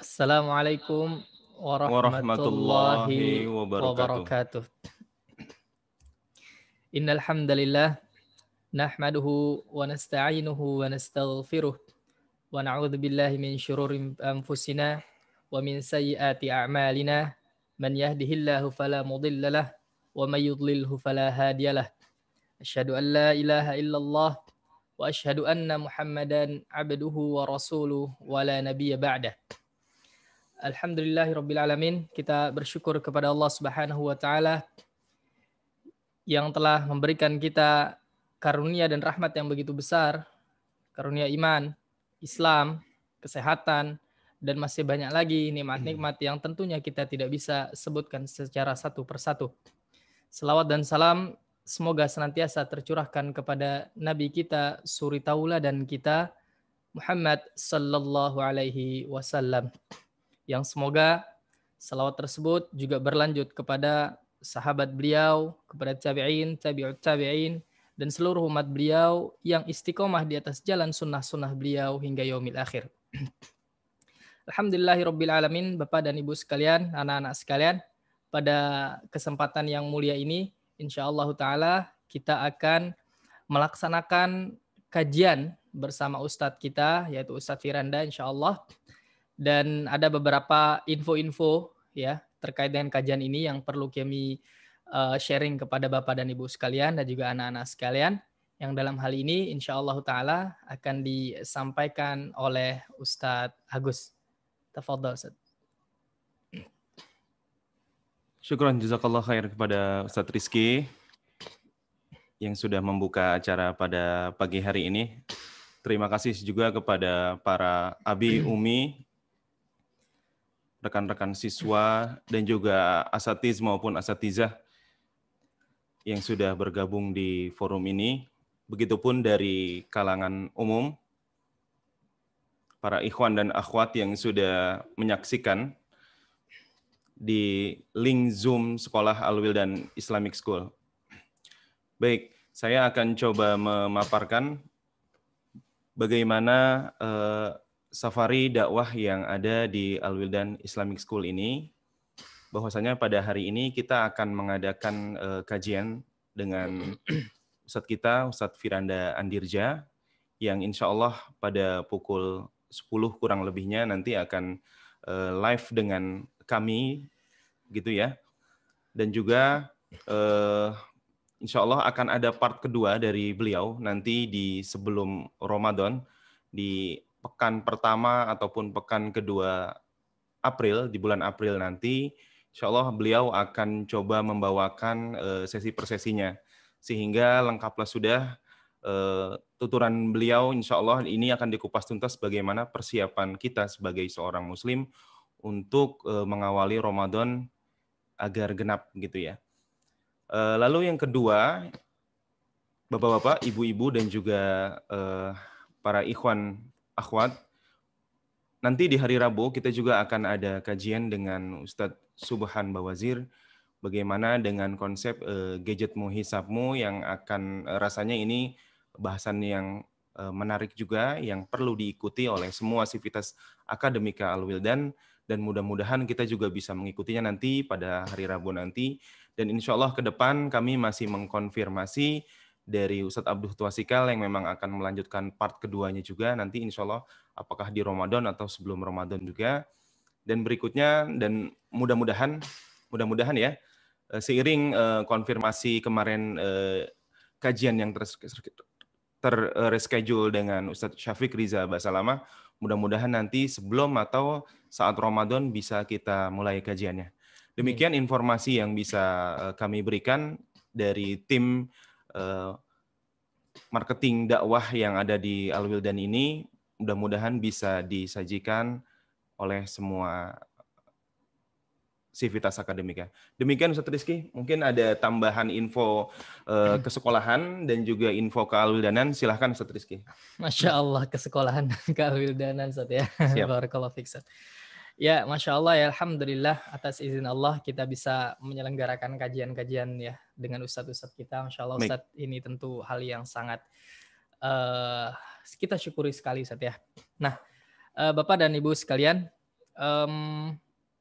السلام عليكم ورحمة, ورحمة الله وبركاته. وبركاته إن الحمد لله نحمده ونستعينه ونستغفره ونعوذ بالله من شرور أنفسنا ومن سيئات أعمالنا من يهده الله فلا مضل له ومن يضلله فلا هادي له أشهد أن لا إله إلا الله وأشهد أن محمدا عبده ورسوله ولا نبي بعده Alhamdulillahirrabbilalamin. Kita bersyukur kepada Allah Subhanahu wa Ta'ala yang telah memberikan kita karunia dan rahmat yang begitu besar, karunia iman, Islam, kesehatan, dan masih banyak lagi nikmat-nikmat yang tentunya kita tidak bisa sebutkan secara satu persatu. Selawat dan salam semoga senantiasa tercurahkan kepada Nabi kita, suri taula dan kita, Muhammad sallallahu alaihi wasallam yang semoga salawat tersebut juga berlanjut kepada sahabat beliau, kepada tabi'in, tabi'ut tabi'in, dan seluruh umat beliau yang istiqomah di atas jalan sunnah-sunnah beliau hingga yaumil akhir. Alhamdulillahirrabbilalamin, Bapak dan Ibu sekalian, anak-anak sekalian, pada kesempatan yang mulia ini, insya Allah ta'ala kita akan melaksanakan kajian bersama Ustadz kita, yaitu Ustadz Firanda insya Allah, dan ada beberapa info-info ya terkait dengan kajian ini yang perlu kami uh, sharing kepada Bapak dan Ibu sekalian dan juga anak-anak sekalian yang dalam hal ini insya Allah Ta'ala akan disampaikan oleh Ustadz Agus. Tafadol Ustadz. Syukuran jazakallah khair kepada Ustadz Rizky yang sudah membuka acara pada pagi hari ini. Terima kasih juga kepada para abi, umi, rekan-rekan siswa dan juga asatiz maupun asatizah yang sudah bergabung di forum ini. Begitupun dari kalangan umum, para ikhwan dan akhwat yang sudah menyaksikan di link Zoom Sekolah Alwil dan Islamic School. Baik, saya akan coba memaparkan bagaimana eh, safari dakwah yang ada di Al-Wildan Islamic School ini bahwasanya pada hari ini kita akan mengadakan uh, kajian dengan Ustadz kita, Ustadz Firanda Andirja, yang insya Allah pada pukul 10 kurang lebihnya nanti akan uh, live dengan kami, gitu ya. Dan juga uh, insya Allah akan ada part kedua dari beliau nanti di sebelum Ramadan di pekan pertama ataupun pekan kedua April di bulan April nanti, Insya Allah beliau akan coba membawakan uh, sesi persesinya sehingga lengkaplah sudah eh, tuturan beliau. Insya Allah ini akan dikupas tuntas bagaimana persiapan kita sebagai seorang Muslim untuk eh, mengawali Ramadan agar genap gitu ya. lalu yang kedua, bapak-bapak, ibu-ibu dan juga para ikhwan akhwat, nanti di hari Rabu kita juga akan ada kajian dengan Ustadz Subhan Bawazir bagaimana dengan konsep uh, eh, gadgetmu muhisabmu yang akan uh, rasanya ini bahasan yang uh, menarik juga yang perlu diikuti oleh semua sivitas akademika Alwildan dan mudah-mudahan kita juga bisa mengikutinya nanti pada hari Rabu nanti dan insya Allah ke depan kami masih mengkonfirmasi dari Ustadz Abduh Tuasikal yang memang akan melanjutkan part keduanya juga nanti insya Allah apakah di Ramadan atau sebelum Ramadan juga. Dan berikutnya dan mudah-mudahan mudah-mudahan ya eh, seiring eh, konfirmasi kemarin eh, kajian yang ter, ter ter dengan Ustadz Syafiq Riza Basalamah, mudah-mudahan nanti sebelum atau saat Ramadan bisa kita mulai kajiannya. Iya. Demikian informasi yang bisa kami berikan dari tim Eh, marketing dakwah yang ada di Alwildan ini mudah-mudahan bisa disajikan oleh semua civitas akademika. Ya. Demikian Ustaz Rizky, mungkin ada tambahan info uh, eh, kesekolahan dan juga info ke Alwildanan, silahkan Ustaz Rizky. Masya Allah, ke sekolahan ke Alwildanan Ustaz ya. Siap. Barakallah Ya, masya Allah ya, alhamdulillah atas izin Allah kita bisa menyelenggarakan kajian-kajian ya dengan ustadz-ustadz kita. Masya Allah, ustadz ini tentu hal yang sangat uh, kita syukuri sekali ustadz ya. Nah, uh, bapak dan ibu sekalian, um,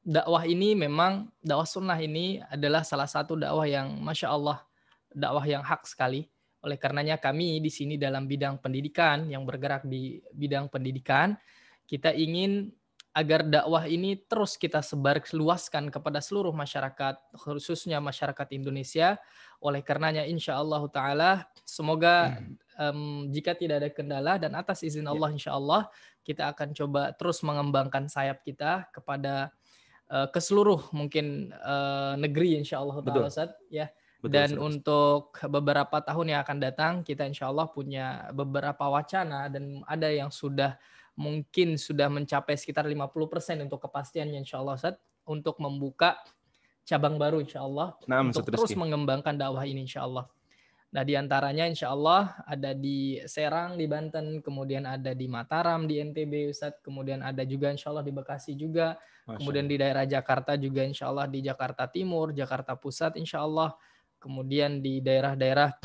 dakwah ini memang dakwah sunnah ini adalah salah satu dakwah yang masya Allah dakwah yang hak sekali. Oleh karenanya kami di sini dalam bidang pendidikan yang bergerak di bidang pendidikan kita ingin agar dakwah ini terus kita sebar luaskan kepada seluruh masyarakat, khususnya masyarakat Indonesia. Oleh karenanya, insya Allah Taala, semoga um, jika tidak ada kendala dan atas izin ya. Allah, insya Allah kita akan coba terus mengembangkan sayap kita kepada uh, ke seluruh mungkin uh, negeri, insya Allah Taala, Ustaz. Ya. Betul, Dan betul. untuk beberapa tahun yang akan datang, kita insya Allah punya beberapa wacana dan ada yang sudah mungkin sudah mencapai sekitar 50% untuk kepastiannya insya Allah Ustaz, untuk membuka cabang baru insya Allah, nah, untuk terus mengembangkan dakwah ini insya Allah. Nah diantaranya insya Allah ada di Serang, di Banten, kemudian ada di Mataram, di NTB Ustaz, kemudian ada juga insya Allah di Bekasi juga, Masya kemudian di daerah Jakarta juga insya Allah di Jakarta Timur, Jakarta Pusat insya Allah, kemudian di daerah-daerah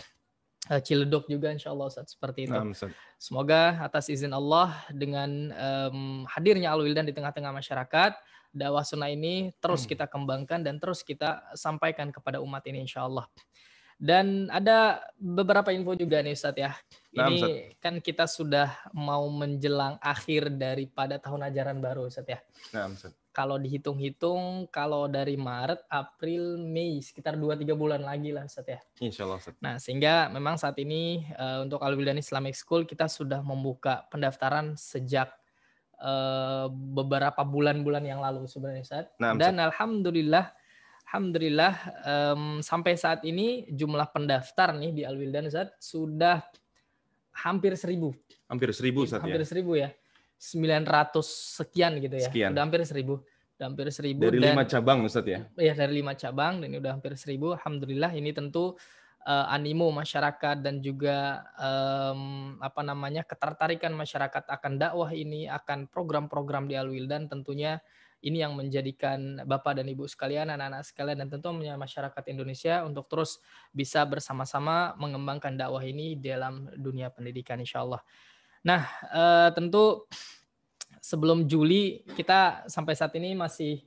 Eh, Ciledug juga insya Allah Ustaz seperti itu. Nah, Semoga atas izin Allah dengan um, hadirnya Al Wildan di tengah-tengah masyarakat dakwah sunnah ini terus hmm. kita kembangkan dan terus kita sampaikan kepada umat ini insya Allah. Dan ada beberapa info juga nih Ustaz ya. Nah, ini Ustaz. kan kita sudah mau menjelang akhir daripada tahun ajaran baru Ustaz ya. Nah, Ustaz kalau dihitung-hitung kalau dari Maret, April, Mei sekitar 2-3 bulan lagi lah Ustaz ya. Insya Allah Ustaz. Nah sehingga memang saat ini uh, untuk Al-Wildan Islamic School kita sudah membuka pendaftaran sejak uh, beberapa bulan-bulan yang lalu sebenarnya Ustaz. Nah, Dan Alhamdulillah Alhamdulillah um, sampai saat ini jumlah pendaftar nih di Al-Wildan Ustaz sudah hampir seribu. Hampir seribu Ustaz ya? Hampir seribu ya 900 sekian gitu ya. Sekian. Udah hampir 1000. Udah hampir 1000 dari dan, 5 cabang Ustaz ya. Iya, dari 5 cabang dan ini udah hampir 1000. Alhamdulillah ini tentu uh, animo masyarakat dan juga um, apa namanya ketertarikan masyarakat akan dakwah ini akan program-program di Alwil dan tentunya ini yang menjadikan Bapak dan Ibu sekalian, anak-anak sekalian, dan tentunya masyarakat Indonesia untuk terus bisa bersama-sama mengembangkan dakwah ini dalam dunia pendidikan insya Allah. Nah, eh, tentu sebelum Juli kita sampai saat ini masih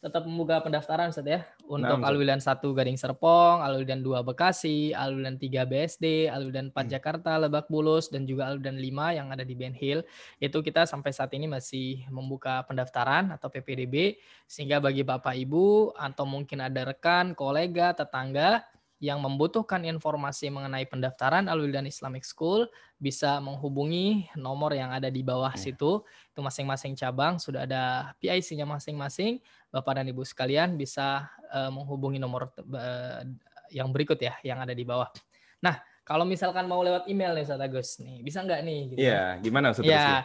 tetap membuka pendaftaran Ustaz ya untuk nah, alwilan 1 Gading Serpong, alwilan 2 Bekasi, alwilan 3 BSD, alwilan 4 hmm. Jakarta, Lebak Bulus dan juga alwilan 5 yang ada di Ben Hill. Itu kita sampai saat ini masih membuka pendaftaran atau PPDB sehingga bagi Bapak Ibu atau mungkin ada rekan, kolega, tetangga yang membutuhkan informasi mengenai pendaftaran Alwildan Islamic School bisa menghubungi nomor yang ada di bawah ya. situ. Itu masing-masing cabang sudah ada PIC-nya masing-masing. Bapak dan Ibu sekalian bisa uh, menghubungi nomor uh, yang berikut ya, yang ada di bawah. Nah, kalau misalkan mau lewat email nih Ustaz Agus nih, bisa nggak nih? Gitu iya, gitu. gimana Ustaz? Iya. Gitu?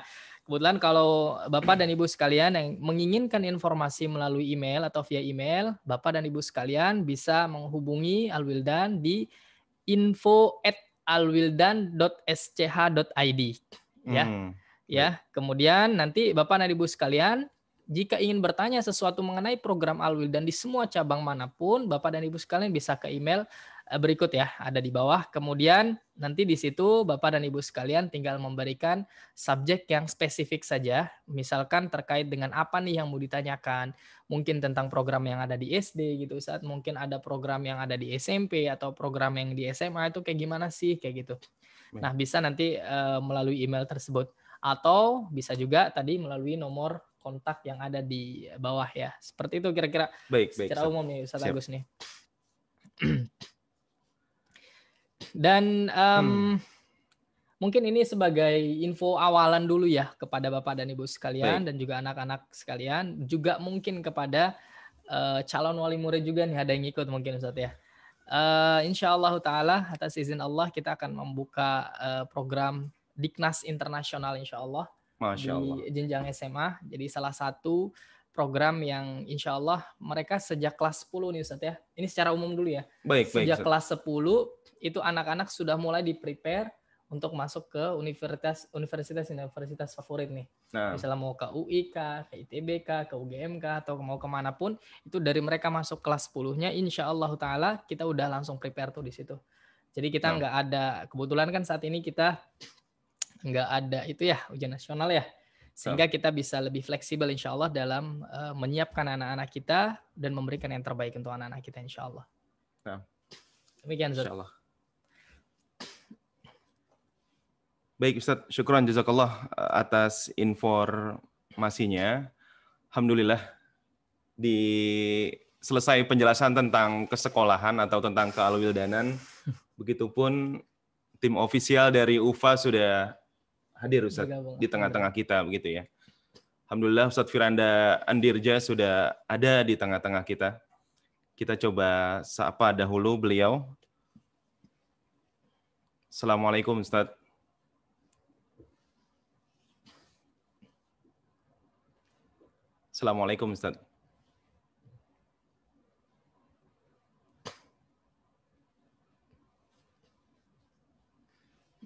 Kebetulan kalau Bapak dan Ibu sekalian yang menginginkan informasi melalui email atau via email, Bapak dan Ibu sekalian bisa menghubungi Alwildan di info at alwildan.sch.id ya. Hmm. Ya, kemudian nanti Bapak dan Ibu sekalian jika ingin bertanya sesuatu mengenai program Alwildan di semua cabang manapun, Bapak dan Ibu sekalian bisa ke email Eh, berikut ya, ada di bawah. Kemudian nanti di situ Bapak dan Ibu sekalian tinggal memberikan subjek yang spesifik saja. Misalkan terkait dengan apa nih yang mau ditanyakan. Mungkin tentang program yang ada di SD gitu, saat mungkin ada program yang ada di SMP atau program yang di SMA itu kayak gimana sih kayak gitu. Nah, bisa nanti uh, melalui email tersebut atau bisa juga tadi melalui nomor kontak yang ada di bawah ya. Seperti itu kira-kira baik, secara umum ya Ustaz Agus nih. Dan um, hmm. mungkin ini sebagai info awalan dulu ya kepada Bapak dan Ibu sekalian Baik. dan juga anak-anak sekalian, juga mungkin kepada uh, calon wali murid juga nih ada yang ikut mungkin Ustaz ya. Uh, insya Allah Ta'ala atas izin Allah kita akan membuka uh, program Diknas Internasional insya Allah. Masya Allah. Di jenjang SMA. Jadi salah satu program yang insya Allah mereka sejak kelas 10 nih Ustaz ya. Ini secara umum dulu ya. Baik, sejak baik, kelas 10 itu anak-anak sudah mulai di-prepare untuk masuk ke universitas universitas universitas favorit nih. Nah. Misalnya mau ke UIK, ke ITBK, ke UGMK atau mau ke pun itu dari mereka masuk kelas 10-nya insya Allah taala kita udah langsung prepare tuh di situ. Jadi kita nah. nggak nah. ada kebetulan kan saat ini kita nggak ada itu ya ujian nasional ya sehingga kita bisa lebih fleksibel insya Allah dalam uh, menyiapkan anak-anak kita dan memberikan yang terbaik untuk anak-anak kita insya Allah. Demikian Zul. Insya Allah. Baik Ustaz, syukuran jazakallah eh, atas informasinya. Alhamdulillah di selesai penjelasan tentang kesekolahan atau tentang kealwildanan. Begitupun tim ofisial dari UFA sudah hadir Ustaz Bergabung. di tengah-tengah iya. kita begitu ya. Alhamdulillah Ustaz Firanda Andirja sudah ada di tengah-tengah kita. Kita coba sapa dahulu beliau. Assalamualaikum Ustaz. Assalamualaikum Ustaz.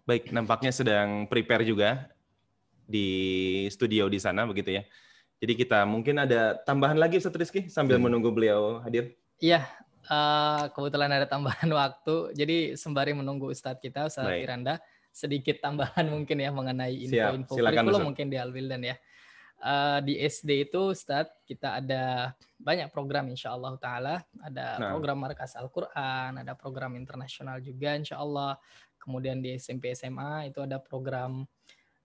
Baik, nampaknya sedang prepare juga di studio di sana begitu ya. Jadi kita mungkin ada tambahan lagi Ustaz Rizky sambil hmm. menunggu beliau hadir. Iya, uh, kebetulan ada tambahan waktu. Jadi sembari menunggu Ustadz kita, Ustaz Baik. Iranda, sedikit tambahan mungkin ya mengenai info-info kurikulum mungkin di Alwildan ya. Uh, di SD itu Ustadz kita ada banyak program insya Allah Ta'ala. Ada nah. program Markas Al-Quran, ada program internasional juga insya Allah kemudian di SMP SMA itu ada program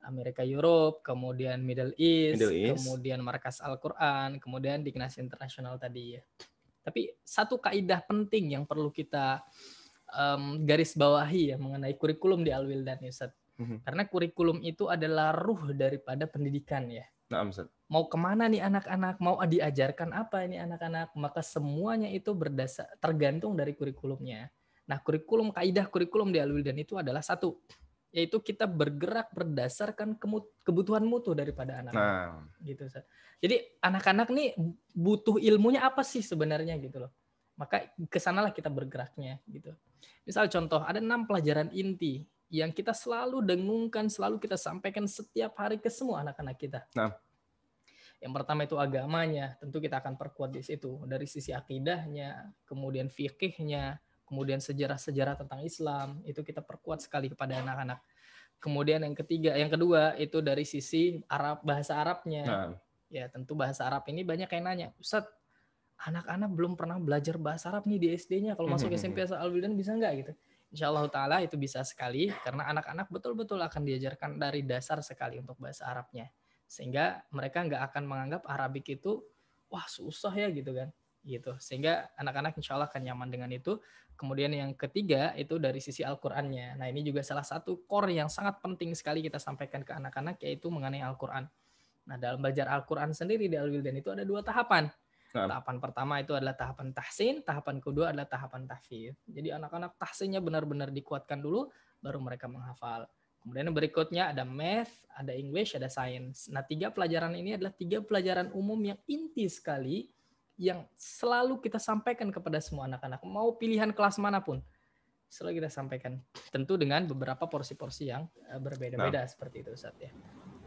Amerika Europe, kemudian Middle East, Middle East. kemudian markas Al-Qur'an, kemudian Dignas Internasional tadi ya. Tapi satu kaidah penting yang perlu kita um, garis bawahi ya mengenai kurikulum di al dan ya, Ustaz. Mm-hmm. Karena kurikulum itu adalah ruh daripada pendidikan ya. Nah, Ustaz. Mau kemana nih anak-anak? Mau diajarkan apa ini anak-anak? Maka semuanya itu berdasar tergantung dari kurikulumnya. Nah, kurikulum kaidah kurikulum di Alwildan itu adalah satu, yaitu kita bergerak berdasarkan kebutuhan mutu daripada anak. Nah. Gitu. Jadi anak-anak nih butuh ilmunya apa sih sebenarnya gitu loh. Maka kesanalah kita bergeraknya gitu. Misal contoh ada enam pelajaran inti yang kita selalu dengungkan, selalu kita sampaikan setiap hari ke semua anak-anak kita. Nah. Yang pertama itu agamanya, tentu kita akan perkuat di situ dari sisi akidahnya, kemudian fikihnya, kemudian sejarah-sejarah tentang Islam itu kita perkuat sekali kepada anak-anak. Kemudian yang ketiga, yang kedua itu dari sisi Arab bahasa Arabnya. Nah. Ya tentu bahasa Arab ini banyak yang nanya, Ustaz, anak-anak belum pernah belajar bahasa Arab nih di SD-nya. Kalau masuk hmm. SMP Asal Wildan bisa nggak gitu? Insya Allah Taala itu bisa sekali karena anak-anak betul-betul akan diajarkan dari dasar sekali untuk bahasa Arabnya, sehingga mereka nggak akan menganggap Arabik itu wah susah ya gitu kan gitu sehingga anak-anak insya Allah akan nyaman dengan itu kemudian yang ketiga itu dari sisi Al-Qurannya nah ini juga salah satu core yang sangat penting sekali kita sampaikan ke anak-anak yaitu mengenai Al-Quran nah dalam belajar Al-Quran sendiri di Al-Wildan itu ada dua tahapan nah. tahapan pertama itu adalah tahapan tahsin tahapan kedua adalah tahapan tahfir jadi anak-anak tahsinnya benar-benar dikuatkan dulu baru mereka menghafal Kemudian berikutnya ada math, ada English, ada science. Nah, tiga pelajaran ini adalah tiga pelajaran umum yang inti sekali yang selalu kita sampaikan kepada semua anak-anak, mau pilihan kelas manapun, selalu kita sampaikan. Tentu dengan beberapa porsi-porsi yang eh, berbeda-beda nah. seperti itu Ustaz ya.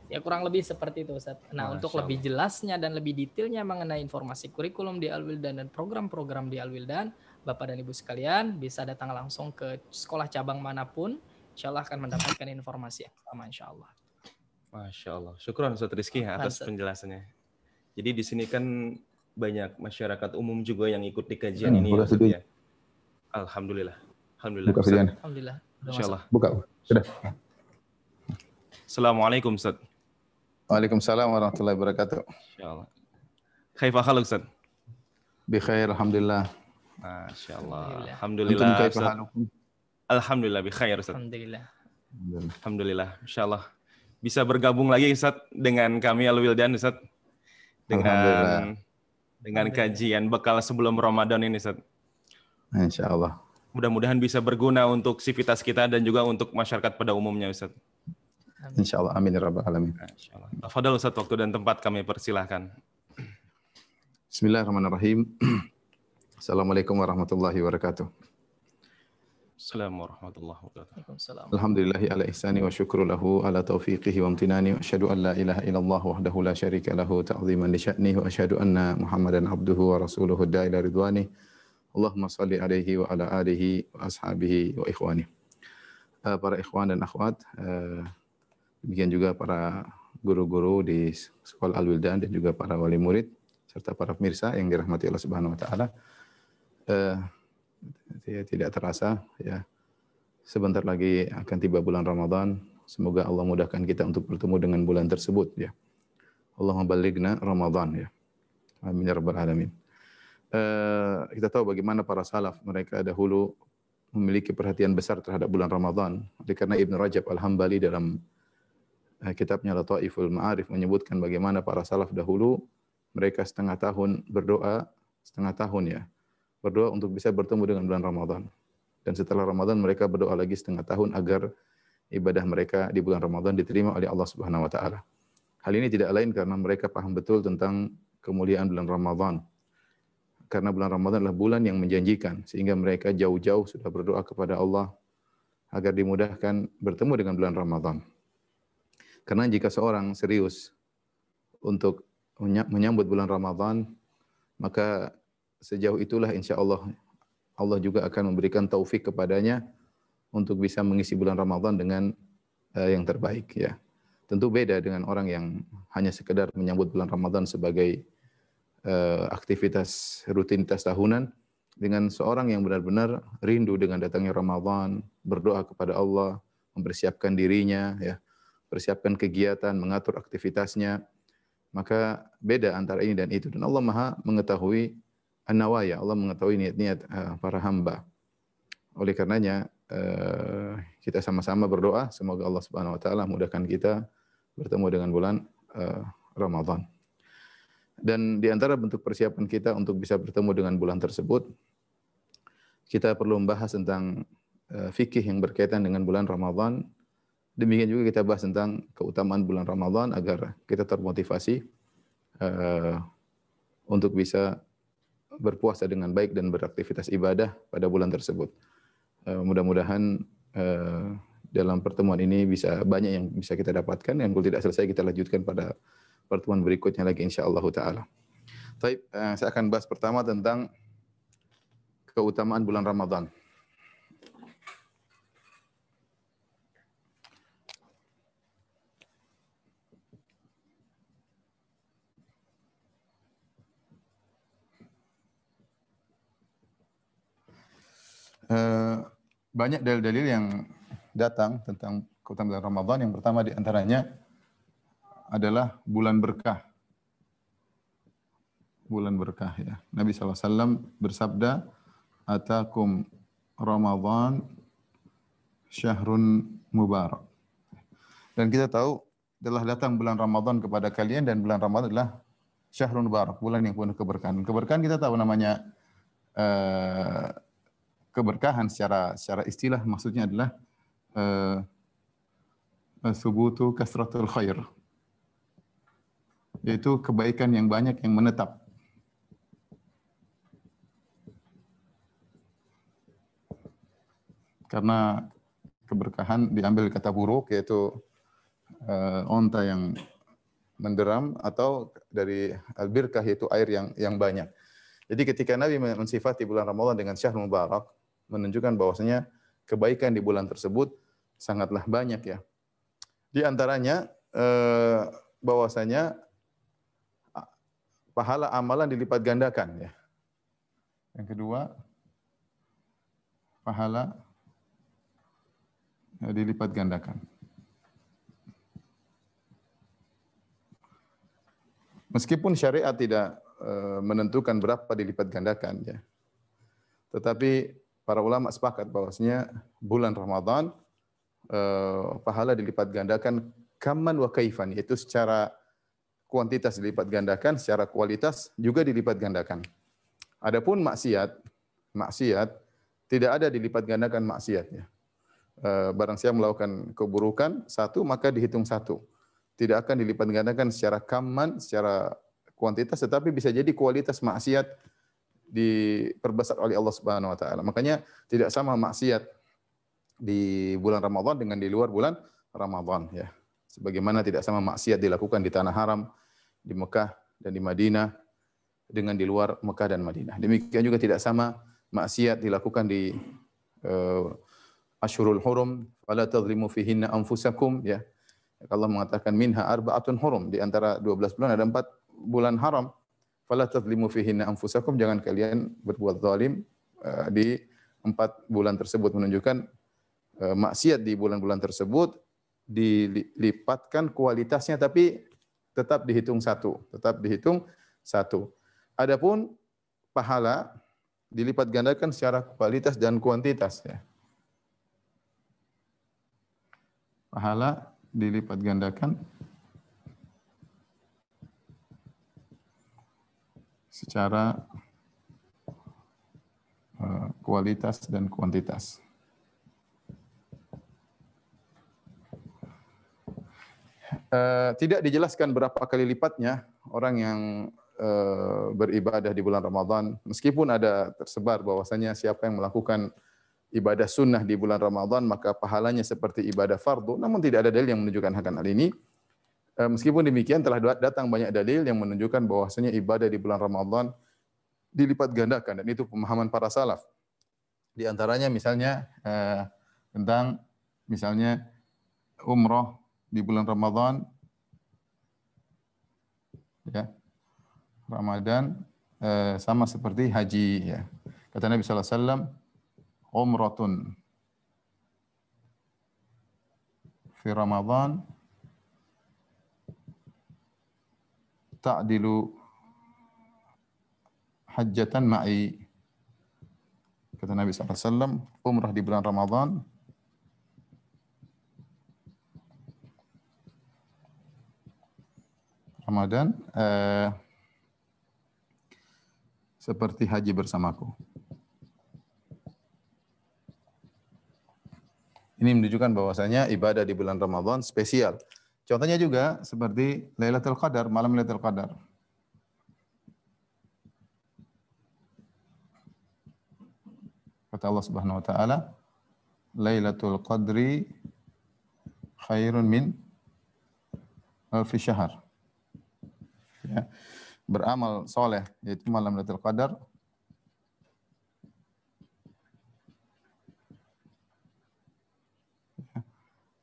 Ya kurang lebih seperti itu Ustaz. Nah, Masya untuk lebih jelasnya dan lebih detailnya mengenai informasi kurikulum di Alwildan dan program-program di Alwildan, Bapak dan Ibu sekalian bisa datang langsung ke sekolah cabang manapun, insya Allah akan mendapatkan informasi yang sama insya Allah. Masya Allah. Syukur Ustaz Rizky atas penjelasannya. Jadi di sini kan banyak masyarakat umum juga yang ikut di kajian hmm, ini. Buka ya, ya. Alhamdulillah. Alhamdulillah. Buka Ustaz. Alhamdulillah. Insyaallah. Buka. Sudah. Assalamualaikum Ustaz. Waalaikumsalam warahmatullahi wabarakatuh. Insyaallah. Kaifa haluk Ustaz? Bi khair alhamdulillah. Masyaallah. Alhamdulillah. Alhamdulillah. Alhamdulillah bi khair Ustaz. Alhamdulillah. Alhamdulillah. Insyaallah bisa bergabung lagi Ustaz dengan kami Alwildan Ustaz dengan alhamdulillah dengan kajian bekal sebelum Ramadan ini, Set. Insya Allah. Mudah-mudahan bisa berguna untuk sivitas kita dan juga untuk masyarakat pada umumnya, Ustaz. Insya Allah. Amin. Ya Rabbal Alamin. Insya Ustaz, waktu dan tempat kami persilahkan. Bismillahirrahmanirrahim. Assalamualaikum warahmatullahi wabarakatuh. السلام ورحمة الله وبركاته السلام. الحمد لله على إحسانه وشكر له على توفيقه وامتنانه وأشهد أن لا إله إلا الله وحده لا شريك له تعظيما لشأنه وأشهد أن محمدا عبده ورسوله الداعي إلى رضوانه اللهم صل عليه وعلى آله وأصحابه وإخوانه uh, para ikhwan dan akhwat uh, demikian juga para guru-guru di sekolah Al-Wildan dan juga para wali murid serta para pemirsa yang dirahmati Allah Subhanahu wa taala uh, tidak terasa ya sebentar lagi akan tiba bulan Ramadan. Semoga Allah mudahkan kita untuk bertemu dengan bulan tersebut ya. Allahumma balighna Ramadan ya. Amin ya rabbal alamin. Eh, kita tahu bagaimana para salaf mereka dahulu memiliki perhatian besar terhadap bulan Ramadan. Oleh karena Ibn Rajab Al-Hambali dalam uh, kitabnya Lataiful Ma'arif menyebutkan bagaimana para salaf dahulu mereka setengah tahun berdoa, setengah tahun ya, berdoa untuk bisa bertemu dengan bulan Ramadan. Dan setelah Ramadan mereka berdoa lagi setengah tahun agar ibadah mereka di bulan Ramadan diterima oleh Allah Subhanahu wa taala. Hal ini tidak lain karena mereka paham betul tentang kemuliaan bulan Ramadan. Karena bulan Ramadan adalah bulan yang menjanjikan sehingga mereka jauh-jauh sudah berdoa kepada Allah agar dimudahkan bertemu dengan bulan Ramadan. Karena jika seorang serius untuk menyambut bulan Ramadan, maka sejauh itulah insya Allah Allah juga akan memberikan taufik kepadanya untuk bisa mengisi bulan Ramadan dengan uh, yang terbaik ya. Tentu beda dengan orang yang hanya sekedar menyambut bulan Ramadan sebagai uh, aktivitas rutinitas tahunan dengan seorang yang benar-benar rindu dengan datangnya Ramadan, berdoa kepada Allah, mempersiapkan dirinya ya, persiapkan kegiatan, mengatur aktivitasnya. Maka beda antara ini dan itu dan Allah Maha mengetahui an-nawaya. Allah mengetahui niat-niat eh, para hamba. Oleh karenanya eh, kita sama-sama berdoa semoga Allah Subhanahu wa taala mudahkan kita bertemu dengan bulan eh, Ramadan. Dan di antara bentuk persiapan kita untuk bisa bertemu dengan bulan tersebut kita perlu membahas tentang fikih yang berkaitan dengan bulan Ramadan. Demikian juga kita bahas tentang keutamaan bulan Ramadan agar kita termotivasi uh, untuk bisa berpuasa dengan baik dan beraktivitas ibadah pada bulan tersebut. Eh, mudah-mudahan eh, dalam pertemuan ini bisa banyak yang bisa kita dapatkan. Yang kalau tidak selesai kita lanjutkan pada pertemuan berikutnya lagi insya Allah taala. Baik, eh, saya akan bahas pertama tentang keutamaan bulan Ramadan. Eh, banyak dalil-dalil yang datang tentang keutamaan bulan Ramadan. Yang pertama di antaranya adalah bulan berkah. Bulan berkah ya. Nabi SAW bersabda, Atakum Ramadan syahrun mubarak. Dan kita tahu telah datang bulan Ramadan kepada kalian dan bulan Ramadan adalah syahrun mubarak, bulan yang penuh keberkahan. Keberkahan kita tahu namanya eh, keberkahan secara secara istilah maksudnya adalah uh, subutu kasratul khair yaitu kebaikan yang banyak yang menetap karena keberkahan diambil kata buruk yaitu uh, onta yang menderam atau dari albirkah yaitu air yang yang banyak. Jadi ketika Nabi mensifati bulan Ramadan dengan syahrul mubarak, menunjukkan bahwasanya kebaikan di bulan tersebut sangatlah banyak ya. Di antaranya eh, bahwasanya pahala amalan dilipat gandakan ya. Yang kedua pahala eh, dilipat gandakan. Meskipun syariat tidak eh, menentukan berapa dilipat gandakan ya. Tetapi para ulama sepakat bahwasanya bulan Ramadan uh, pahala dilipat gandakan kaman wa kaifan yaitu secara kuantitas dilipat gandakan, secara kualitas juga dilipat gandakan. Adapun maksiat, maksiat tidak ada dilipat gandakan maksiatnya. Eh, barang siapa melakukan keburukan satu maka dihitung satu. Tidak akan dilipat gandakan secara kaman, secara kuantitas tetapi bisa jadi kualitas maksiat diperbesar oleh Allah Subhanahu wa taala. Makanya tidak sama maksiat di bulan Ramadan dengan di luar bulan Ramadan ya. Sebagaimana tidak sama maksiat dilakukan di tanah haram, di Mekah dan di Madinah dengan di luar Mekah dan Madinah. Demikian juga tidak sama maksiat dilakukan di uh, eh, Ashurul Hurum, wala tadhlimu fihinna anfusakum ya. Allah mengatakan minha arba'atun hurum di antara 12 bulan ada 4 bulan haram Fala tadlimu fihinna anfusakum, jangan kalian berbuat zalim uh, di empat bulan tersebut menunjukkan uh, maksiat di bulan-bulan tersebut dilipatkan kualitasnya tapi tetap dihitung satu, tetap dihitung satu. Adapun pahala dilipat gandakan secara kualitas dan kuantitas ya. Pahala dilipat gandakan secara eh, kualitas dan kuantitas. Eh, tidak dijelaskan berapa kali lipatnya orang yang eh, beribadah di bulan Ramadan, meskipun ada tersebar bahwasanya siapa yang melakukan ibadah sunnah di bulan Ramadan, maka pahalanya seperti ibadah fardu, namun tidak ada dalil yang menunjukkan akan hal ini. Eh, meskipun demikian telah datang banyak dalil yang menunjukkan bahwasanya ibadah di bulan Ramadan dilipat gandakan dan itu pemahaman para salaf. Di antaranya misalnya eh, tentang misalnya umroh di bulan Ramadan ya. Ramadan eh, sama seperti haji ya. Kata Nabi sallallahu alaihi wasallam umratun fi Ramadan ta'dilu hajatan ma'i. Kata Nabi SAW, umrah di bulan Ramadhan. Ramadan eh, seperti haji bersamaku. Ini menunjukkan bahwasanya ibadah di bulan Ramadan spesial. Contohnya juga seperti Lailatul Qadar, malam Lailatul Qadar. Kata Allah Subhanahu wa taala, Lailatul Qadri khairun min alfi syahr. Ya. Beramal soleh, yaitu malam Lailatul Qadar, ya.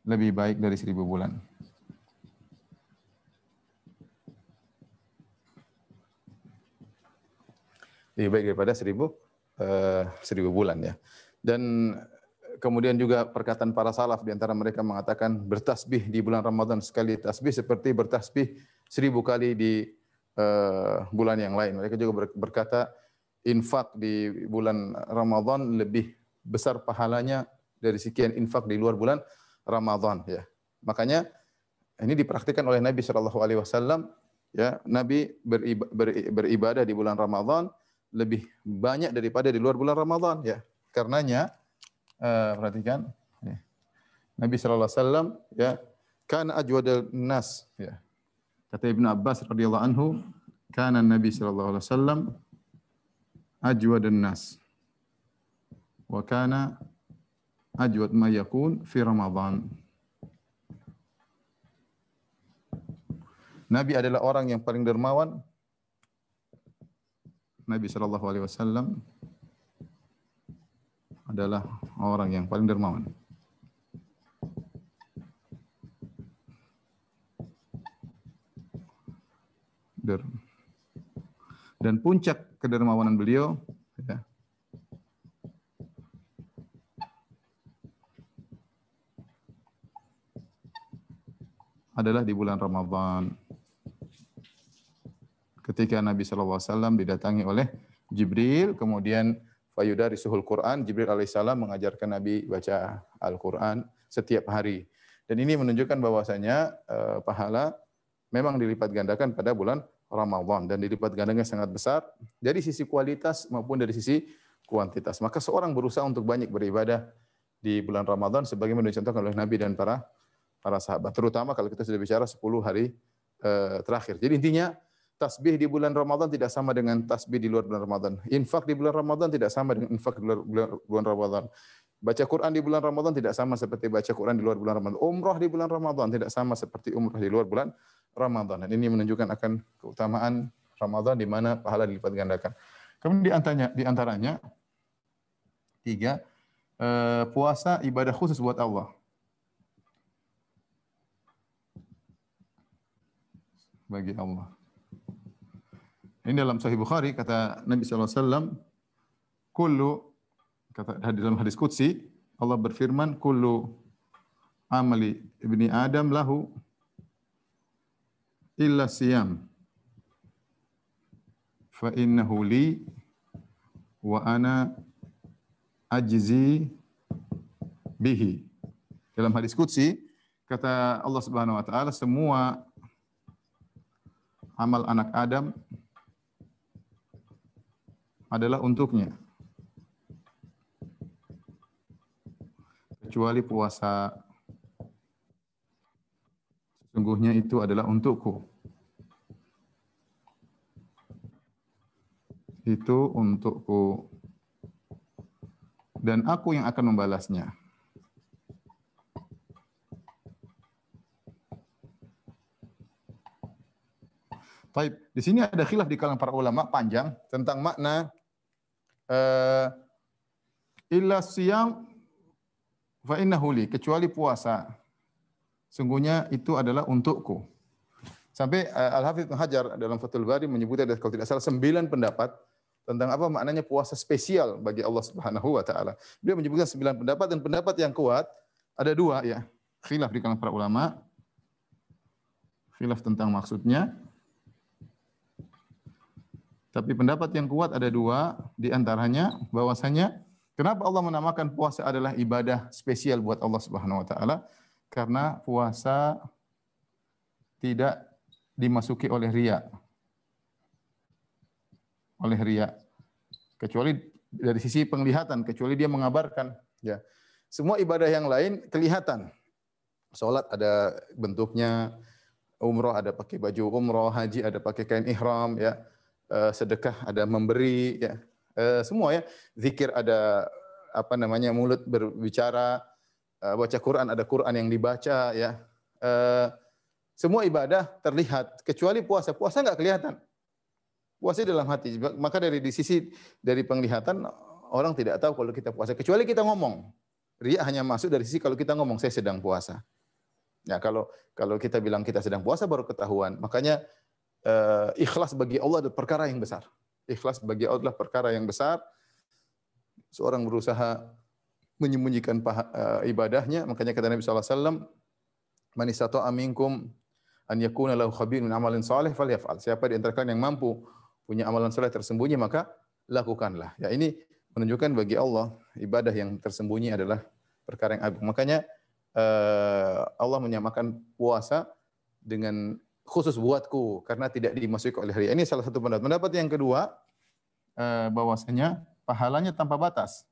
lebih baik dari seribu bulan. lebih baik daripada seribu eh, seribu bulan ya. Dan kemudian juga perkataan para salaf di antara mereka mengatakan bertasbih di bulan Ramadan sekali tasbih seperti bertasbih seribu kali di uh, bulan yang lain. Mereka juga berkata infak di bulan Ramadan lebih besar pahalanya dari sekian infak di luar bulan Ramadan ya. Makanya ini dipraktikkan oleh Nabi Shallallahu alaihi wasallam ya. Nabi beribadah di bulan Ramadan lebih banyak daripada di luar bulan Ramadan ya. Karenanya uh, perhatikan ya. Nabi sallallahu alaihi wasallam ya kan ajwadal nas ya. Kata Ibnu Abbas radhiyallahu anhu, kana Nabi sallallahu alaihi wasallam ajwadan nas. Wa kana ajwad ma yakun fi Ramadan. Nabi adalah orang yang paling dermawan Nabi Shallallahu Alaihi Wasallam adalah orang yang paling dermawan. Dan puncak kedermawanan beliau ya, adalah di bulan Ramadhan ketika Nabi SAW didatangi oleh Jibril, kemudian Fayudari Suhul Quran, Jibril alaihissalam mengajarkan Nabi baca Al-Quran setiap hari. Dan ini menunjukkan bahwasanya uh, pahala memang dilipat gandakan pada bulan Ramadan dan dilipat gandakan sangat besar dari sisi kualitas maupun dari sisi kuantitas. Maka seorang berusaha untuk banyak beribadah di bulan Ramadan sebagaimana dicontohkan oleh Nabi dan para para sahabat, terutama kalau kita sudah bicara 10 hari uh, terakhir. Jadi intinya tasbih di bulan Ramadan tidak sama dengan tasbih di luar bulan Ramadan. Infak di bulan Ramadan tidak sama dengan infak di luar bulan, Ramadan. Baca Quran di bulan Ramadan tidak sama seperti baca Quran di luar bulan Ramadan. Umrah di bulan Ramadan tidak sama seperti umrah di luar bulan Ramadan. Dan ini menunjukkan akan keutamaan Ramadan di mana pahala dilipat gandakan. Kemudian di antaranya, di antaranya tiga eh, puasa ibadah khusus buat Allah. bagi Allah. Ini dalam Sahih Bukhari kata Nabi sallallahu alaihi wasallam, "Kullu kata dalam hadis qudsi, Allah berfirman, "Kullu amali ibni Adam lahu illa siyam." Fa innahu li wa ana ajzi bihi. Dalam hadis qudsi kata Allah Subhanahu wa taala semua amal anak Adam adalah untuknya. Kecuali puasa sesungguhnya itu adalah untukku. Itu untukku. Dan aku yang akan membalasnya. Baik, Di sini ada khilaf di kalangan para ulama panjang tentang makna Eh, illa siyam fa li kecuali puasa. Sungguhnya itu adalah untukku. Sampai eh, Al Hafidz Hajar dalam Fathul Bari menyebutnya ada kalau tidak salah sembilan pendapat tentang apa maknanya puasa spesial bagi Allah Subhanahu wa taala. Dia menyebutkan sembilan pendapat dan pendapat yang kuat ada dua ya. Khilaf di kalangan para ulama. Khilaf tentang maksudnya. Tapi pendapat yang kuat ada dua, di antaranya bahwasanya kenapa Allah menamakan puasa adalah ibadah spesial buat Allah Subhanahu wa taala? Karena puasa tidak dimasuki oleh riya. Oleh riya. Kecuali dari sisi penglihatan, kecuali dia mengabarkan, ya. Semua ibadah yang lain kelihatan. Salat ada bentuknya, umroh ada pakai baju umroh, haji ada pakai kain ihram, ya Eh, sedekah ada memberi ya eh, semua ya zikir ada apa namanya mulut berbicara eh, baca Quran ada Quran yang dibaca ya semua ibadah terlihat kecuali puasa puasa nggak kelihatan puasa dalam hati maka dari di sisi dari penglihatan orang tidak tahu kalau kita puasa kecuali kita ngomong Ria hanya masuk dari sisi kalau kita ngomong saya sedang puasa. Ya kalau kalau kita bilang kita sedang puasa baru ketahuan. Makanya Eh, ikhlas bagi Allah adalah perkara yang besar. Ikhlas bagi Allah adalah perkara yang besar. Seorang berusaha menyembunyikan paha, uh, ibadahnya, makanya kata Nabi SAW, alaihi wasallam, "Man istata'a minkum an yakuna lahu khabirun amalin salih yaf'al. Siapa di antara kalian yang mampu punya amalan saleh tersembunyi, maka lakukanlah. Ya ini menunjukkan bagi Allah ibadah yang tersembunyi adalah perkara yang agung. Makanya uh, Allah menyamakan puasa dengan khusus buatku karena tidak dimasuki oleh hari. Ini salah satu pendapat. Pendapat yang kedua eh, bahwasanya pahalanya tanpa batas.